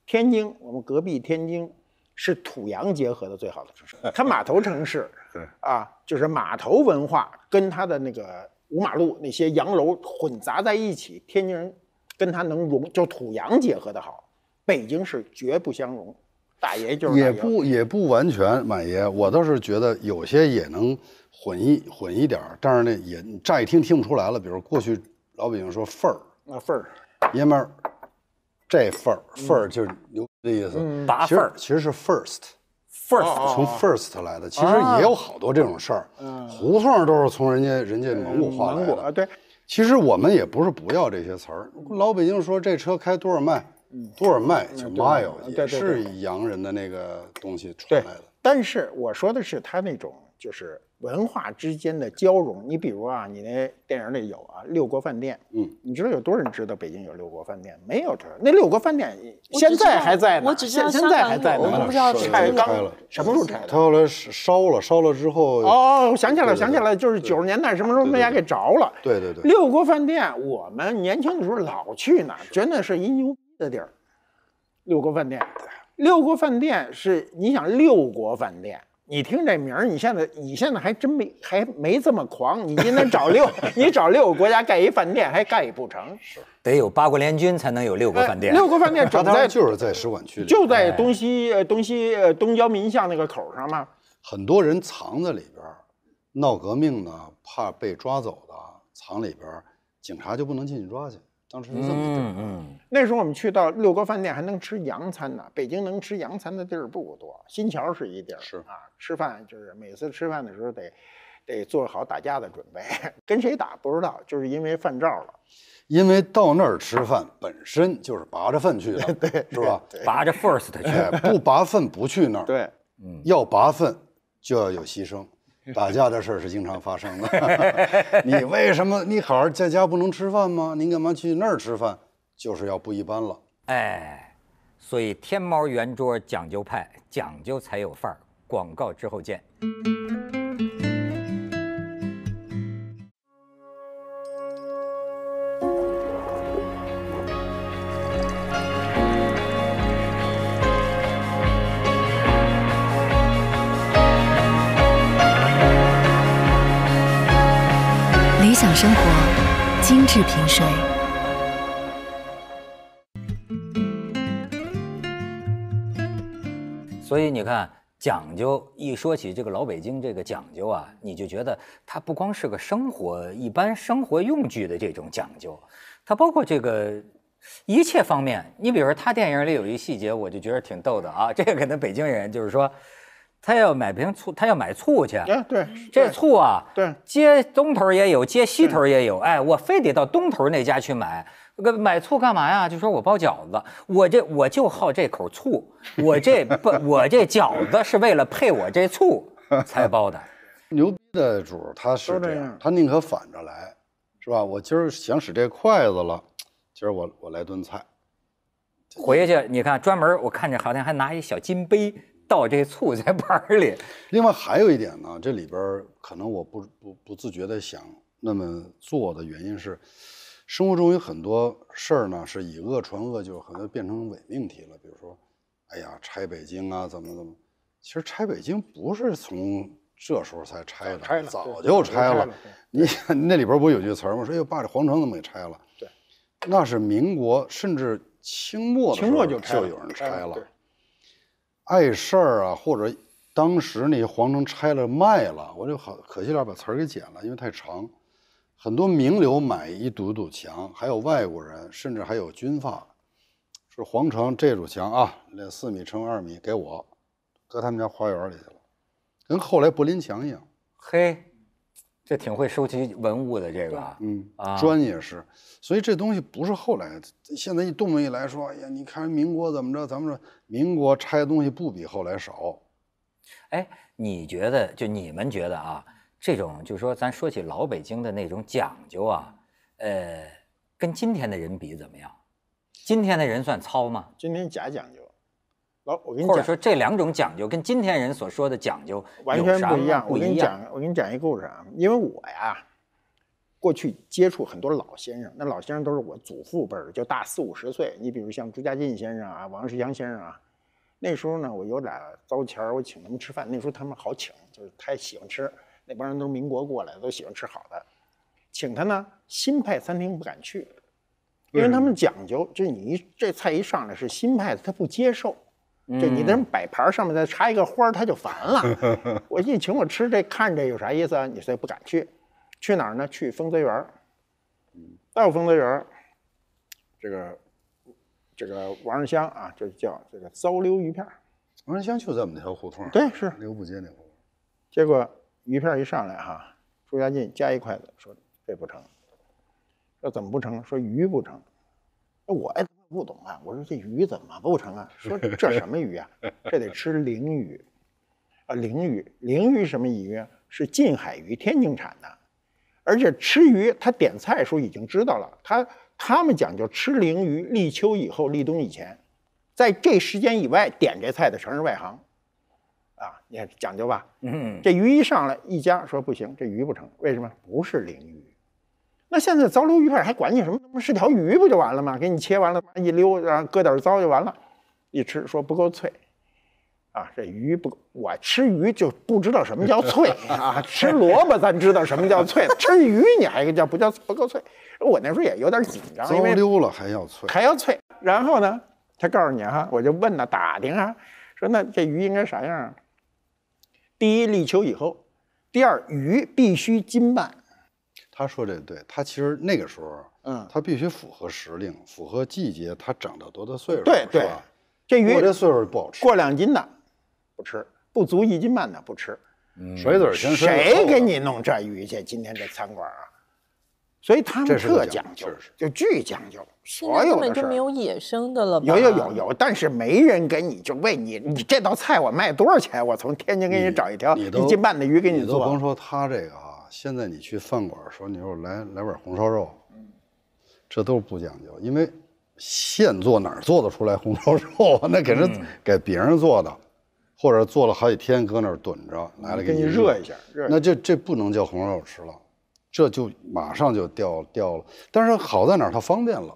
Speaker 1: 天津，我们隔壁天津是土洋结合的最好的城市。它码头城市，啊，就是码头文化跟它的那个五马路那些洋楼混杂在一起，天津人跟它能融，就土洋结合的好。北京是绝不相融。也不
Speaker 3: 也不完全，满爷，我倒是觉得有些也能混一混一点儿，但是呢，也乍一听听不出来了。比如过去老北京说“份儿”，那“份儿”爷们儿，这份儿“份儿”就是牛的意思。份儿其实是 “first”，“first”
Speaker 4: 从 “first”
Speaker 3: 来的。其实也有好多这种事儿，胡同都是从人家人家蒙古话来的。啊，对。其实我们也不是不要这些词儿。老北京说这车开多少迈。多少卖就卖哦，也是洋人的那个东西传来的。但是我说的是他那
Speaker 1: 种就是文化之间的交融。你比如啊，你那电影里有啊，《六国饭店》。嗯，你知道有多少人知道北京有六国饭店？没有这那六国饭店现在还在呢，现在还在呢。我们不知道拆刚
Speaker 3: 什么时候拆的？他后来烧了，烧了之后哦，
Speaker 1: 我想起来了，想起来就是九十年代什么时候被牙家给着了？对对对。六国饭店，我们年轻的时候老去呢，觉得是一牛。的地儿，六国饭店。六国饭店是你想六国饭店，你听这名儿，你现在你现在还真没还没这么狂。你今天找六，你找六个国家盖一饭店还盖不成，
Speaker 2: 得有八国联军才能有六国饭店。六国饭店主 在就是在
Speaker 3: 使馆区，就在东西呃东西呃东郊民巷那个口上嘛。很多人藏在里边，闹革命呢，怕被抓走了，藏里边，警察就不能进去抓去。
Speaker 1: 嗯嗯，那时
Speaker 3: 候我们去到六国饭店还能吃
Speaker 1: 洋餐呢。北京能吃洋餐的地儿不多，新桥是一地儿。是啊，吃饭就是每次吃饭的时候得得做好打架的准备，跟谁打不知道，就是因为饭
Speaker 3: 照了。因为到那儿吃饭本身就是拔着粪去的，对，是吧？拔着 first 去，不拔粪不去那儿。对，嗯，要拔粪就要有牺牲。打架的事儿是经常发生的。你为什么？你好好在家不能吃饭吗？您干嘛去那儿吃饭？就是要不一般了。
Speaker 2: 哎，所以天猫圆桌讲究派，讲究才有范儿。广告之后见。
Speaker 5: 生活精致平水，
Speaker 2: 所以你看讲究。一说起这个老北京这个讲究啊，你就觉得它不光是个生活一般生活用具的这种讲究，它包括这个一切方面。你比如说，他电影里有一细节，我就觉得挺逗的啊。这个可能北京人就是说。他要买瓶醋，他要买醋去。哎，对，这醋啊，对，街东头也有，街西头也有。哎，我非得到东头那家去买。买醋干嘛呀？就说我包饺子，我这我就好这口醋，我这不 我这饺子是为了配我这醋才
Speaker 3: 包的。牛逼的主他是这样，他宁可反着来，是吧？我今儿想使这筷子了，今儿我我来炖菜。回去你看，专
Speaker 2: 门我看见好像还拿一小金杯。倒这醋在 盘里。
Speaker 3: 另外还有一点呢，这里边可能我不不不自觉地想那么做的原因是，生活中有很多事儿呢是以恶传恶，就很多变成伪命题了。比如说，哎呀，拆北京啊，怎么怎么？其实拆北京不是从这时候才拆的，拆早就拆了。你那里边不是有句词吗？说要把这皇城怎么给拆了？对，那是民国甚至清末清末就就有人拆了。碍事儿啊，或者当时些皇城拆了卖了，我就好可惜点把词儿给剪了，因为太长。很多名流买一堵堵墙，还有外国人，甚至还有军阀，是皇城这堵墙啊，那四米乘二米给我搁他们家花园里去了，跟后来柏林墙一样。嘿。这挺会收集文物的，这个，嗯，砖也是，所以这东西不是后来，现在一动动一来说，哎呀，你看民国怎么着，咱们说民国拆东西不比后来少。
Speaker 2: 哎，你觉得就你们觉得啊，这种就说咱说起老北京的那种讲究啊，呃，跟今天的人比怎么样？今天的人算糙吗？今天假讲究。老，我跟你讲，或者说这两种讲究跟今天人所说的讲究完全不一样。我跟你讲，
Speaker 1: 我跟你讲一个故事啊。因为我呀，过去接触很多老先生，那老先生都是我祖父辈儿，就大四五十岁。你比如像朱家进先生啊、王世襄先生啊，那时候呢，我有点糟钱儿，我请他们吃饭。那时候他们好请，就是太喜欢吃。那帮人都是民国过来的，都喜欢吃好的。请他呢，新派餐厅不敢去，因为他们讲究，这你一这菜一上来是新派的，他不接受。就你那摆盘上面再插一个花他就烦了。我一请我吃这看着有啥意思啊？你所以不敢去，去哪儿呢？去丰泽园到丰泽园这个这个王仁香啊，这叫这个糟溜鱼片王仁香就在我们那条胡同对，是刘步杰那胡同结果鱼片一上来哈，朱家劲夹一筷子，说这不成，说怎么不成？说鱼不成，那我爱。不懂啊！我说这鱼怎么不成啊？说这什么鱼啊？这得吃鲮鱼，啊，鲮鱼，鲮鱼什么鱼啊？是近海鱼，天津产的。而且吃鱼，他点菜的时候已经知道了，他他们讲究吃鲮鱼，立秋以后，立冬以前，在这时间以外点这菜的全是外行，啊，也讲究吧。嗯，这鱼一上来，一家说不行，这鱼不成，为什么？不是鲮鱼。那现在糟溜鱼片还管你什么？是条鱼不就完了吗？给你切完了，一溜，然后搁点糟就完了。一吃说不够脆，啊，这鱼不，我吃鱼就不知道什么叫脆 啊。吃萝卜咱知道什么叫脆，吃鱼你还叫不叫不够脆？我那时候也有点紧张，糟溜了还要脆，还要脆。然后呢，他告诉你哈，我就问呢，打听啊，说那这鱼应该啥样？啊？第一，立秋以后；
Speaker 3: 第二，鱼必须金半。他说这对，他其实那个时候，嗯，他必须符合时令，符合季节，他长到多大岁数？对对，这鱼这岁数不好吃，过两斤的不吃，不足一斤半的不吃，水嘴谁
Speaker 1: 给你弄这鱼去？今天这餐馆啊，所以他们特讲究，就巨讲究，所有的事没
Speaker 4: 有野生的了，有有有有，
Speaker 1: 但是没人给你，就问你，你这道菜我卖多少钱？我从天津给你找一条一斤半的鱼给你做。甭说
Speaker 3: 他这个。现在你去饭馆说，你说来来碗红烧肉，这都不讲究，因为现做哪儿做得出来红烧肉啊？那给人给别人做的，或者做了好几天搁那儿炖着，拿来给你热一下，那这这不能叫红烧肉吃了，这就马上就掉掉了。但是好在哪儿？它方便了。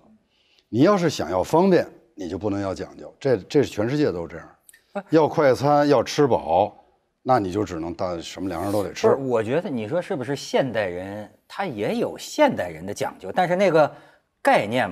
Speaker 3: 你要是想要方便，你就不能要讲究。这这是全世界都这样，要快餐，要吃饱。那你就只能到什么粮食都得吃。不是，
Speaker 2: 我觉得你说是不是现代人他也有现代人的讲究，但是那个概念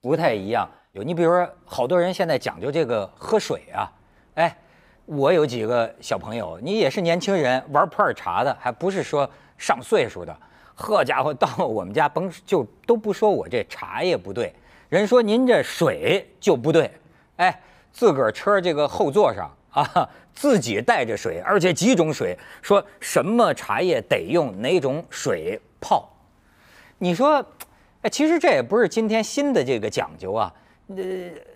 Speaker 2: 不太一样。有你比如说，好多人现在讲究这个喝水啊，哎，我有几个小朋友，你也是年轻人玩普洱茶的，还不是说上岁数的。呵家伙，到我们家甭就都不说我这茶叶不对，人说您这水就不对。哎，自个儿车这个后座上。啊，自己带着水，而且几种水，说什么茶叶得用哪种水泡，你说，哎，其实这也不是今天新的这个讲究啊，呃，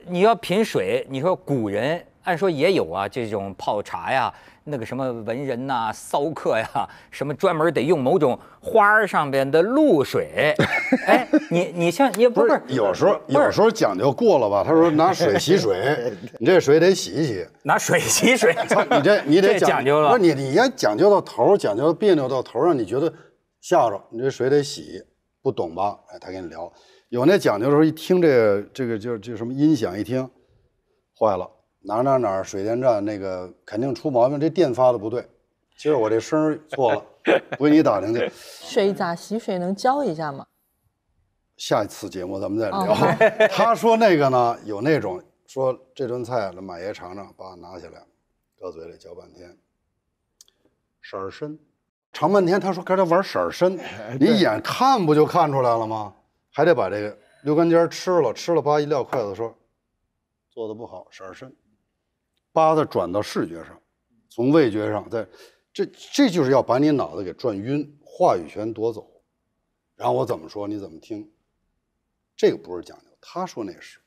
Speaker 2: 你要品水，你说古人。按说也有啊，这种泡茶呀，那个什么文人呐、骚客呀，什么专门得用某种花儿上边的露水。哎，你
Speaker 3: 你像你不是有时候有时候讲究过了吧？他说拿水洗水，你这水得洗一洗，
Speaker 2: 拿水洗水，你这你得讲究了。不是
Speaker 3: 你你要讲究到头，讲究别扭到头上，你觉得吓着，你这水得洗，不懂吧？哎，他跟你聊，有那讲究的时候，一听这这个就就什么音响一听坏了。哪哪哪儿水电站那个肯定出毛病，这电发的不对。其实我这声错了，我给你打听去。
Speaker 4: 水咋洗水能教一下吗？
Speaker 3: 下一次节目咱们再聊。他说那个呢，有那种说这顿菜马爷尝尝，把拿起来搁嘴里嚼半天，色儿深，尝半天。他说跟他玩色儿深，你眼看不就看出来了吗？还得把这个溜肝尖吃了吃了吧，一撂筷子说做的不好，色儿深。把它转到视觉上，从味觉上，在这这就是要把你脑子给转晕，话语权夺走，然后我怎么说你怎么听，这个不是讲究，他说那是，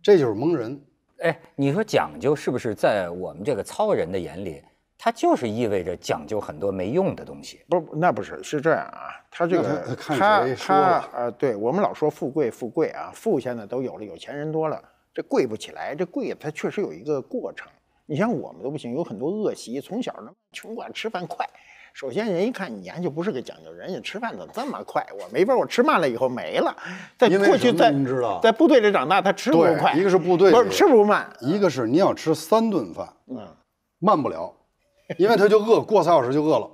Speaker 3: 这就是蒙人。哎，你说
Speaker 2: 讲究是不是在我们这个糙人的眼里，他就是意味着讲究很多没用的东西？不，那不是，是这样啊，他这个他他啊，对我们老
Speaker 1: 说富贵富贵啊，富现在都有了，有钱人多了。这贵不起来，这贵它确实有一个过程。你像我们都不行，有很多恶习，从小呢穷惯，吃饭快。首先人一看你家就不是个讲究，人家吃饭怎么这么快？我没法，我吃慢了以后没了。在过去，在知道，在部队里长大，他吃不快。一个是部队，不是吃
Speaker 3: 不慢，一个是你要吃三顿饭，嗯，慢不了，因为他就饿，过三小时就饿了。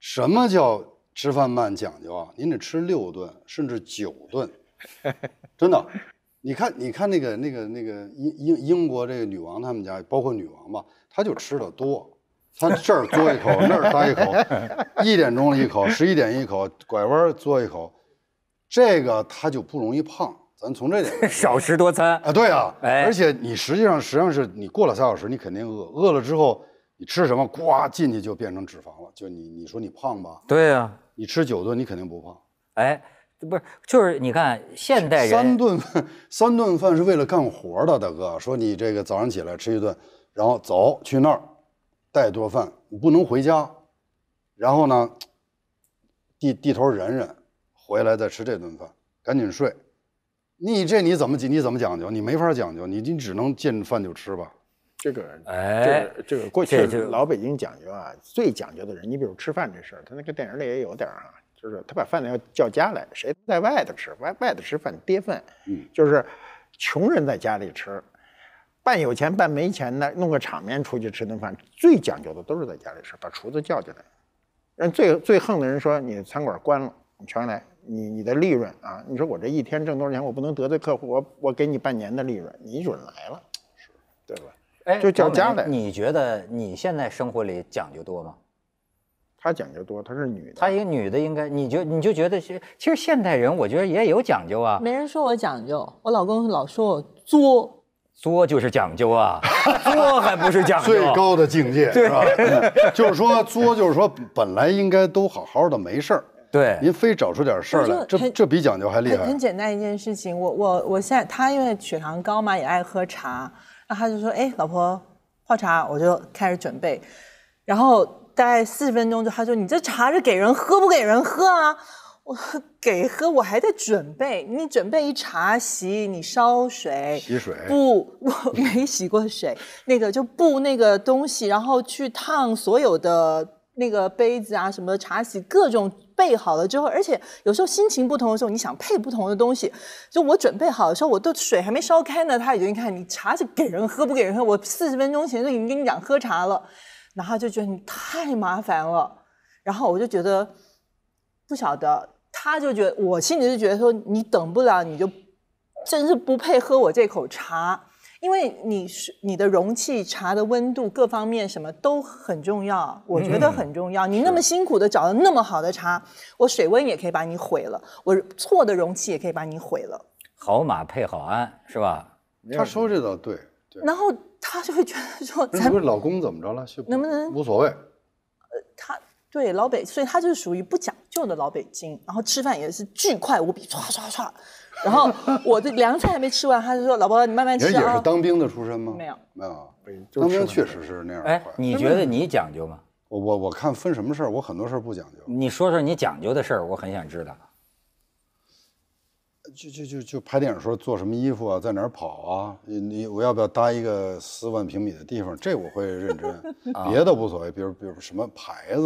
Speaker 3: 什么叫吃饭慢讲究啊？您得吃六顿甚至九顿，真的。你看，你看那个、那个、那个英英英国这个女王，他们家包括女王吧，她就吃的多，她这儿嘬一口，那儿嘬一口，一点钟一口，十一点一口，拐弯嘬一口，这个她就不容易胖。咱从这点 少食多餐啊，对啊，而且你实际上实际上是你过了三小时，你肯定饿，饿了之后你吃什么，呱进去就变成脂肪了。就你你说你胖吧，对啊，你吃九顿你肯定不胖，哎。不是，就
Speaker 2: 是你看现代人三
Speaker 3: 顿饭，三顿饭是为了干活的。大哥说你这个早上起来吃一顿，然后走去那儿带多饭，你不能回家，然后呢，地地头忍忍，回来再吃这顿饭，赶紧睡。你这你怎么你怎么讲究？你没法讲究，你你只能见饭就吃吧。
Speaker 1: 这个
Speaker 5: 哎，这个这个过去老
Speaker 3: 北京讲究啊，最讲究的人，你比如
Speaker 1: 吃饭这事儿，他那个电影里也有点啊。就是他把饭要叫家来，谁都在外头吃，外外头吃饭跌份，嗯，就是，穷人在家里吃，半有钱半没钱的弄个场面出去吃顿饭，最讲究的都是在家里吃，把厨子叫进来，人最最横的人说你餐馆关了，你全来，你你的利润啊，你说我这一天挣多少钱，我不能得罪客户，我我给你半年的利润，你准来了，是
Speaker 2: 对吧？哎，就叫家来。你觉得你现在生活里讲究多吗？她讲究多，她是女的。她一个女的应该，你就你就觉得是，其实现代人我觉得也有讲究啊。
Speaker 4: 没人说我讲究，我老公老说我作，
Speaker 2: 作就是讲究啊，
Speaker 5: 作
Speaker 3: 还不是讲究？最高的境界是吧？就是说作，就是说本来应该都好好的没事儿，对，您非找出点事儿来，这这比讲究还厉害。很
Speaker 4: 简单一件事情，我我我现在他因为血糖高嘛，也爱喝茶，那他就说哎，老婆泡茶，我就开始准备，然后。大概四十分钟之后，他说：“你这茶是给人喝不给人喝啊？我给喝，我还在准备。你准备一茶席，你烧水，
Speaker 5: 洗水不？
Speaker 4: 我没洗过水，那个就布那个东西，然后去烫所有的那个杯子啊，什么茶席各种备好了之后，而且有时候心情不同的时候，你想配不同的东西。就我准备好的时候，我都水还没烧开呢，他已经看你茶是给人喝不给人喝。我四十分钟前就已经跟你讲喝茶了。”然后就觉得你太麻烦了，然后我就觉得不晓得，他就觉得我心里就觉得说你等不了，你就真是不配喝我这口茶，因为你是你的容器、茶的温度各方面什么都很重要，我觉得很重要。你那么辛苦的找了那么好的茶，我水温也可以把你毁了，我错的容器也可以把你毁了。
Speaker 2: 好马配好鞍，是吧？他说这倒对。
Speaker 4: 然后。她就会觉得说，咱不是
Speaker 3: 老公怎么着了？
Speaker 2: 能
Speaker 4: 不能无所谓？呃，他对老北，所以他就是属于不讲究的老北京，然后吃饭也是巨快无比，唰唰唰。然后我的凉菜还没吃完，他就说：“老婆，你慢慢吃啊。”人也是
Speaker 3: 当兵的出身吗？没
Speaker 4: 有，没有，
Speaker 3: 当兵确实是那样快。你觉得你讲究吗？我我我看分什么事儿，我很多事儿不讲究。你说说你
Speaker 2: 讲究的事儿，我很
Speaker 3: 想知道。就就就就拍电影时候做什么衣服啊，在哪儿跑啊？你你我要不要搭一个四万平米的地方？这我会认真，别的无所谓。比如比如什么牌子，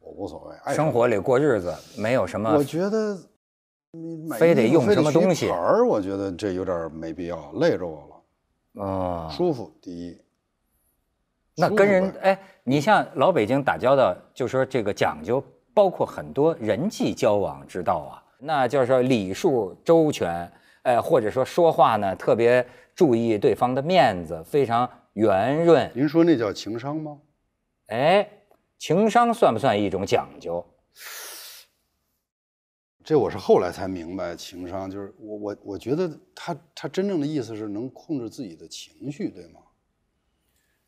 Speaker 3: 我无所谓。生活里过日子没有什么。我觉得你非得用什么东西儿，我觉得这有点没必要，累着我了。啊，舒服第一。
Speaker 2: 那跟人哎，你像老北京打交道，就说这个讲究，包括很多人际交往之道啊。那就是礼数周全，哎，或者说说话呢特别注意对方的面子，非常圆润。您说那叫情商吗？哎，情商算不算一种讲
Speaker 3: 究？这我是后来才明白，情商就是我我我觉得他他真正的意思是能控制自己的情绪，对吗？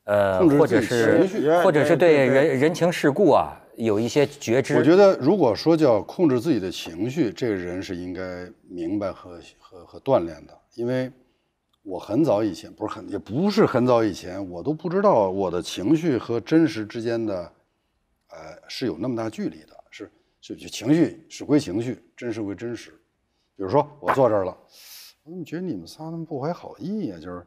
Speaker 3: 呃，或者是或者是对人
Speaker 2: 人情世故啊有一些觉知。我觉
Speaker 3: 得如果说叫控制自己的情绪，这个人是应该明白和和和锻炼的。因为我很早以前不是很也不是很早以前，我都不知道我的情绪和真实之间的呃是有那么大距离的，是就就情绪是归情绪，真实归真实。比如说我坐这儿了，我怎么觉得你们仨那么不怀好意呀？就是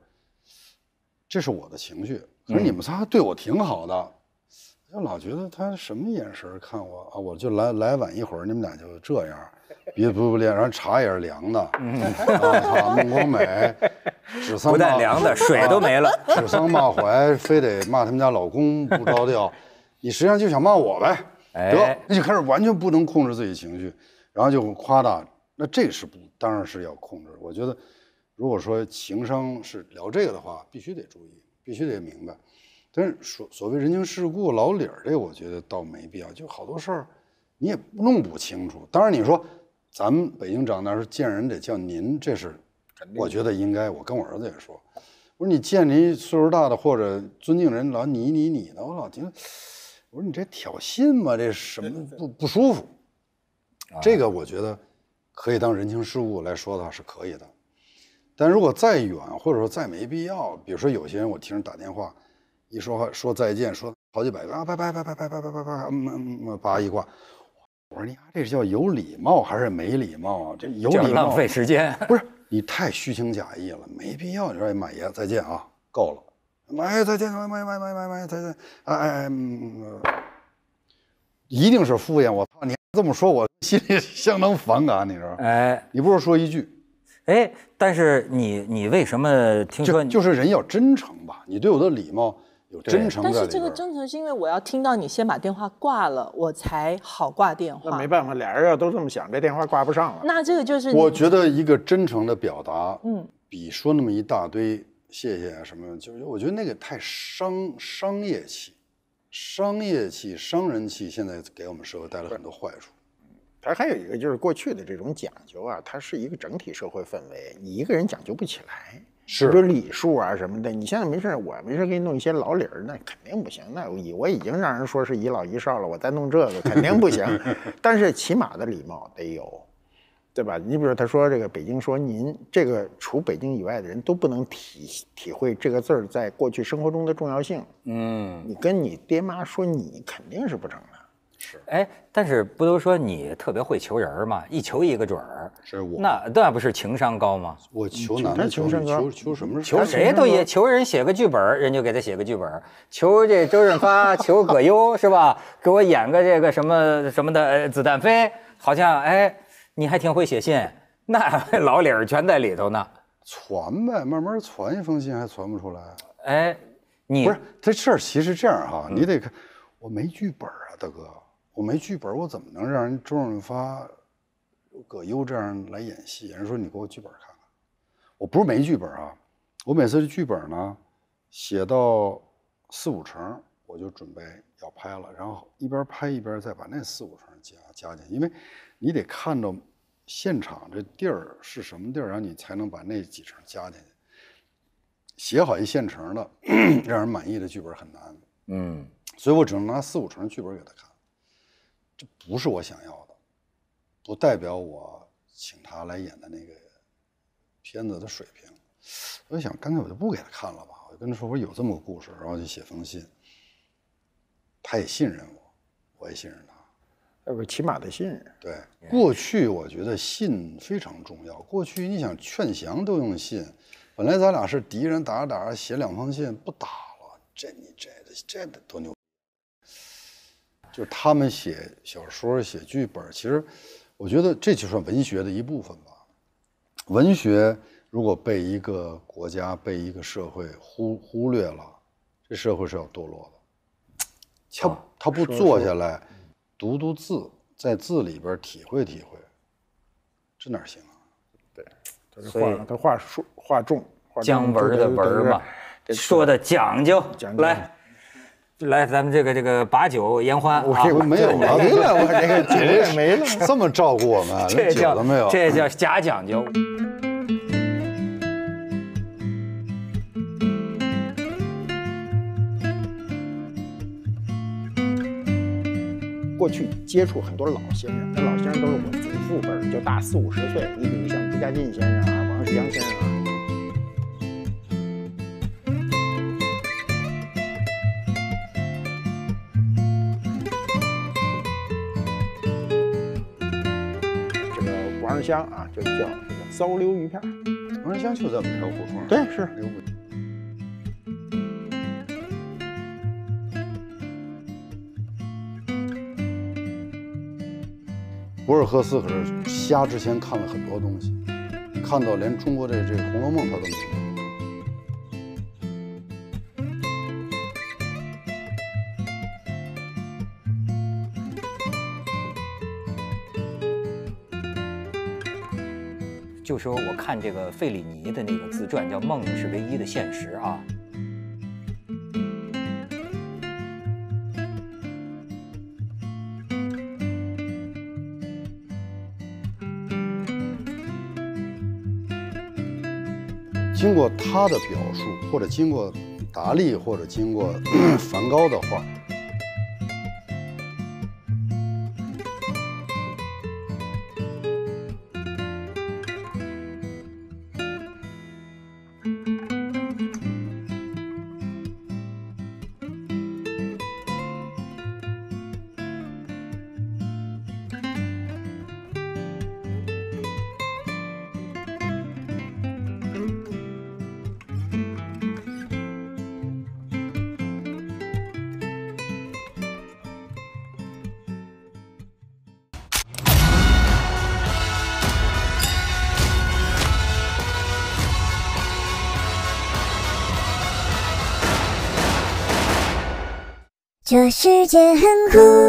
Speaker 3: 这是我的情绪。可是你们仨对我挺好的，就老觉得他什么眼神看我啊，我就来来晚一会儿，你们俩就这样，别不不然后茶也是凉的。孟
Speaker 5: 广美 指桑不带凉的，水都没了，指桑骂
Speaker 3: 槐，非得骂他们家老公不着调，你实际上就想骂我呗？得，那就开始完全不能控制自己情绪，然后就夸大，那这是不当然是要控制。我觉得，如果说情商是聊这个的话，必须得注意。必须得明白，但是所所谓人情世故、老理儿这，我觉得倒没必要。就好多事儿，你也弄不清楚。当然你说，咱们北京长大是见人得叫您，这是，我觉得应该。我跟我儿子也说，我说你见您岁数大的或者尊敬人老你你你的，我老听，我说你这挑衅嘛，这什么 不不舒服？这个我觉得可以当人情世故来说的话是可以的。但如果再远，或者说再没必要，比如说有些人，我听人打电话，一说话说再见，说好几百个啊，拜拜拜拜拜拜拜拜，嗯嗯，嗯，叭一挂，我说你这是叫有礼貌还是没礼貌啊？这有礼浪费时间，不是你太虚情假意了，没必要。你说马爷再见啊，够了，哎，爷再见，哎哎哎哎哎再见，哎哎，一定是敷衍我。你这么说我心里相当反感，你知道吗？哎，你不如说一句。哎，但是你你为什么听说？就是人要真诚吧，你对我的礼貌有真诚的。但是这
Speaker 4: 个真诚是因为我要听到你先把电话挂了，我才好挂电话。那没
Speaker 1: 办法，俩人要都这么想，这电话挂不上了。
Speaker 4: 那这个就是我觉得一
Speaker 3: 个真诚的表达，嗯，比说那么一大堆谢谢啊什么，就是我觉得那个太商商业气、商业气、商人气，现在给我们社会带来很多坏处。它还有一个就是过去的这种讲究啊，它是一个
Speaker 1: 整体社会氛围，你一个人讲究不起来，是比如礼数啊什么的，你现在没事我没事给你弄一些老礼儿，那肯定不行，那已我已经让人说是遗老遗少了，我再弄这
Speaker 5: 个肯定不行，
Speaker 1: 但是起码的礼貌得有，对吧？你比如他说这个北京说您这个除北京以外的人都不能体体会这个字儿在过去生活中的重要性，嗯，你跟你爹妈说你肯定是不成。
Speaker 2: 是哎，但是不都说你特别会求人吗？一求一个准儿。是我那那不是情商高吗？我求男的求
Speaker 3: 求什么？求谁都也
Speaker 2: 求人写个剧本，人就给他写个剧本。求这周润发，求葛优是吧？给我演个这个什么什么的子弹飞，好像哎，你还挺会写信，那老理儿全在里头呢。
Speaker 3: 传呗，慢慢传一封信还传不出来？哎，你不是这事儿，其实这样哈，你得看，我没剧本啊，大哥。我没剧本，我怎么能让人周润发、葛优这样来演戏？人说你给我剧本看看，我不是没剧本啊。我每次的剧本呢，写到四五成，我就准备要拍了，然后一边拍一边再把那四五成加加进去。因为，你得看到现场这地儿是什么地儿，然后你才能把那几成加进去。写好一现成的 让人满意的剧本很难，嗯，所以我只能拿四五成剧本给他看。这不是我想要的，不代表我请他来演的那个片子的水平。我就想，干脆我就不给他看了吧。我就跟他说，我有这么个故事，然后就写封信。他也信任我，我也信任他，个起码的信任。对，过去我觉得信非常重要。过去你想劝降都用信，本来咱俩是敌人，打着打着写两封信不打了，这你这这多牛。就他们写小说、写剧本，其实我觉得这就算文学的一部分吧。文学如果被一个国家、被一个社会忽忽略了，这社会是要堕落的。他他不坐下来读读字，在字里边体会体会，这哪行啊？对，他是画
Speaker 1: 他画书画重，讲文的文嘛，
Speaker 2: 说的讲究来。来，咱们这个这个把酒言欢，我这没有了，没了，我这个 酒也没了。这么照
Speaker 3: 顾我们，这酒都没有，这
Speaker 2: 叫假讲究。
Speaker 1: 过去接触很多老先生，那老先生都是我祖父辈，就大四五十岁。你比如像朱家进先生啊，王世襄先生啊。香啊，就叫这个糟溜鱼片龙闻香就这么条胡同，对，是。
Speaker 3: 博尔赫斯可是瞎之前看了很多东西，看到连中国这这《红楼梦》他都。没
Speaker 2: 就说我看这个费里尼的那个自传叫《梦是唯一的现实》啊，
Speaker 3: 经过他的表述，或者经过达利，或者经过 梵高的画。
Speaker 4: 世界很酷。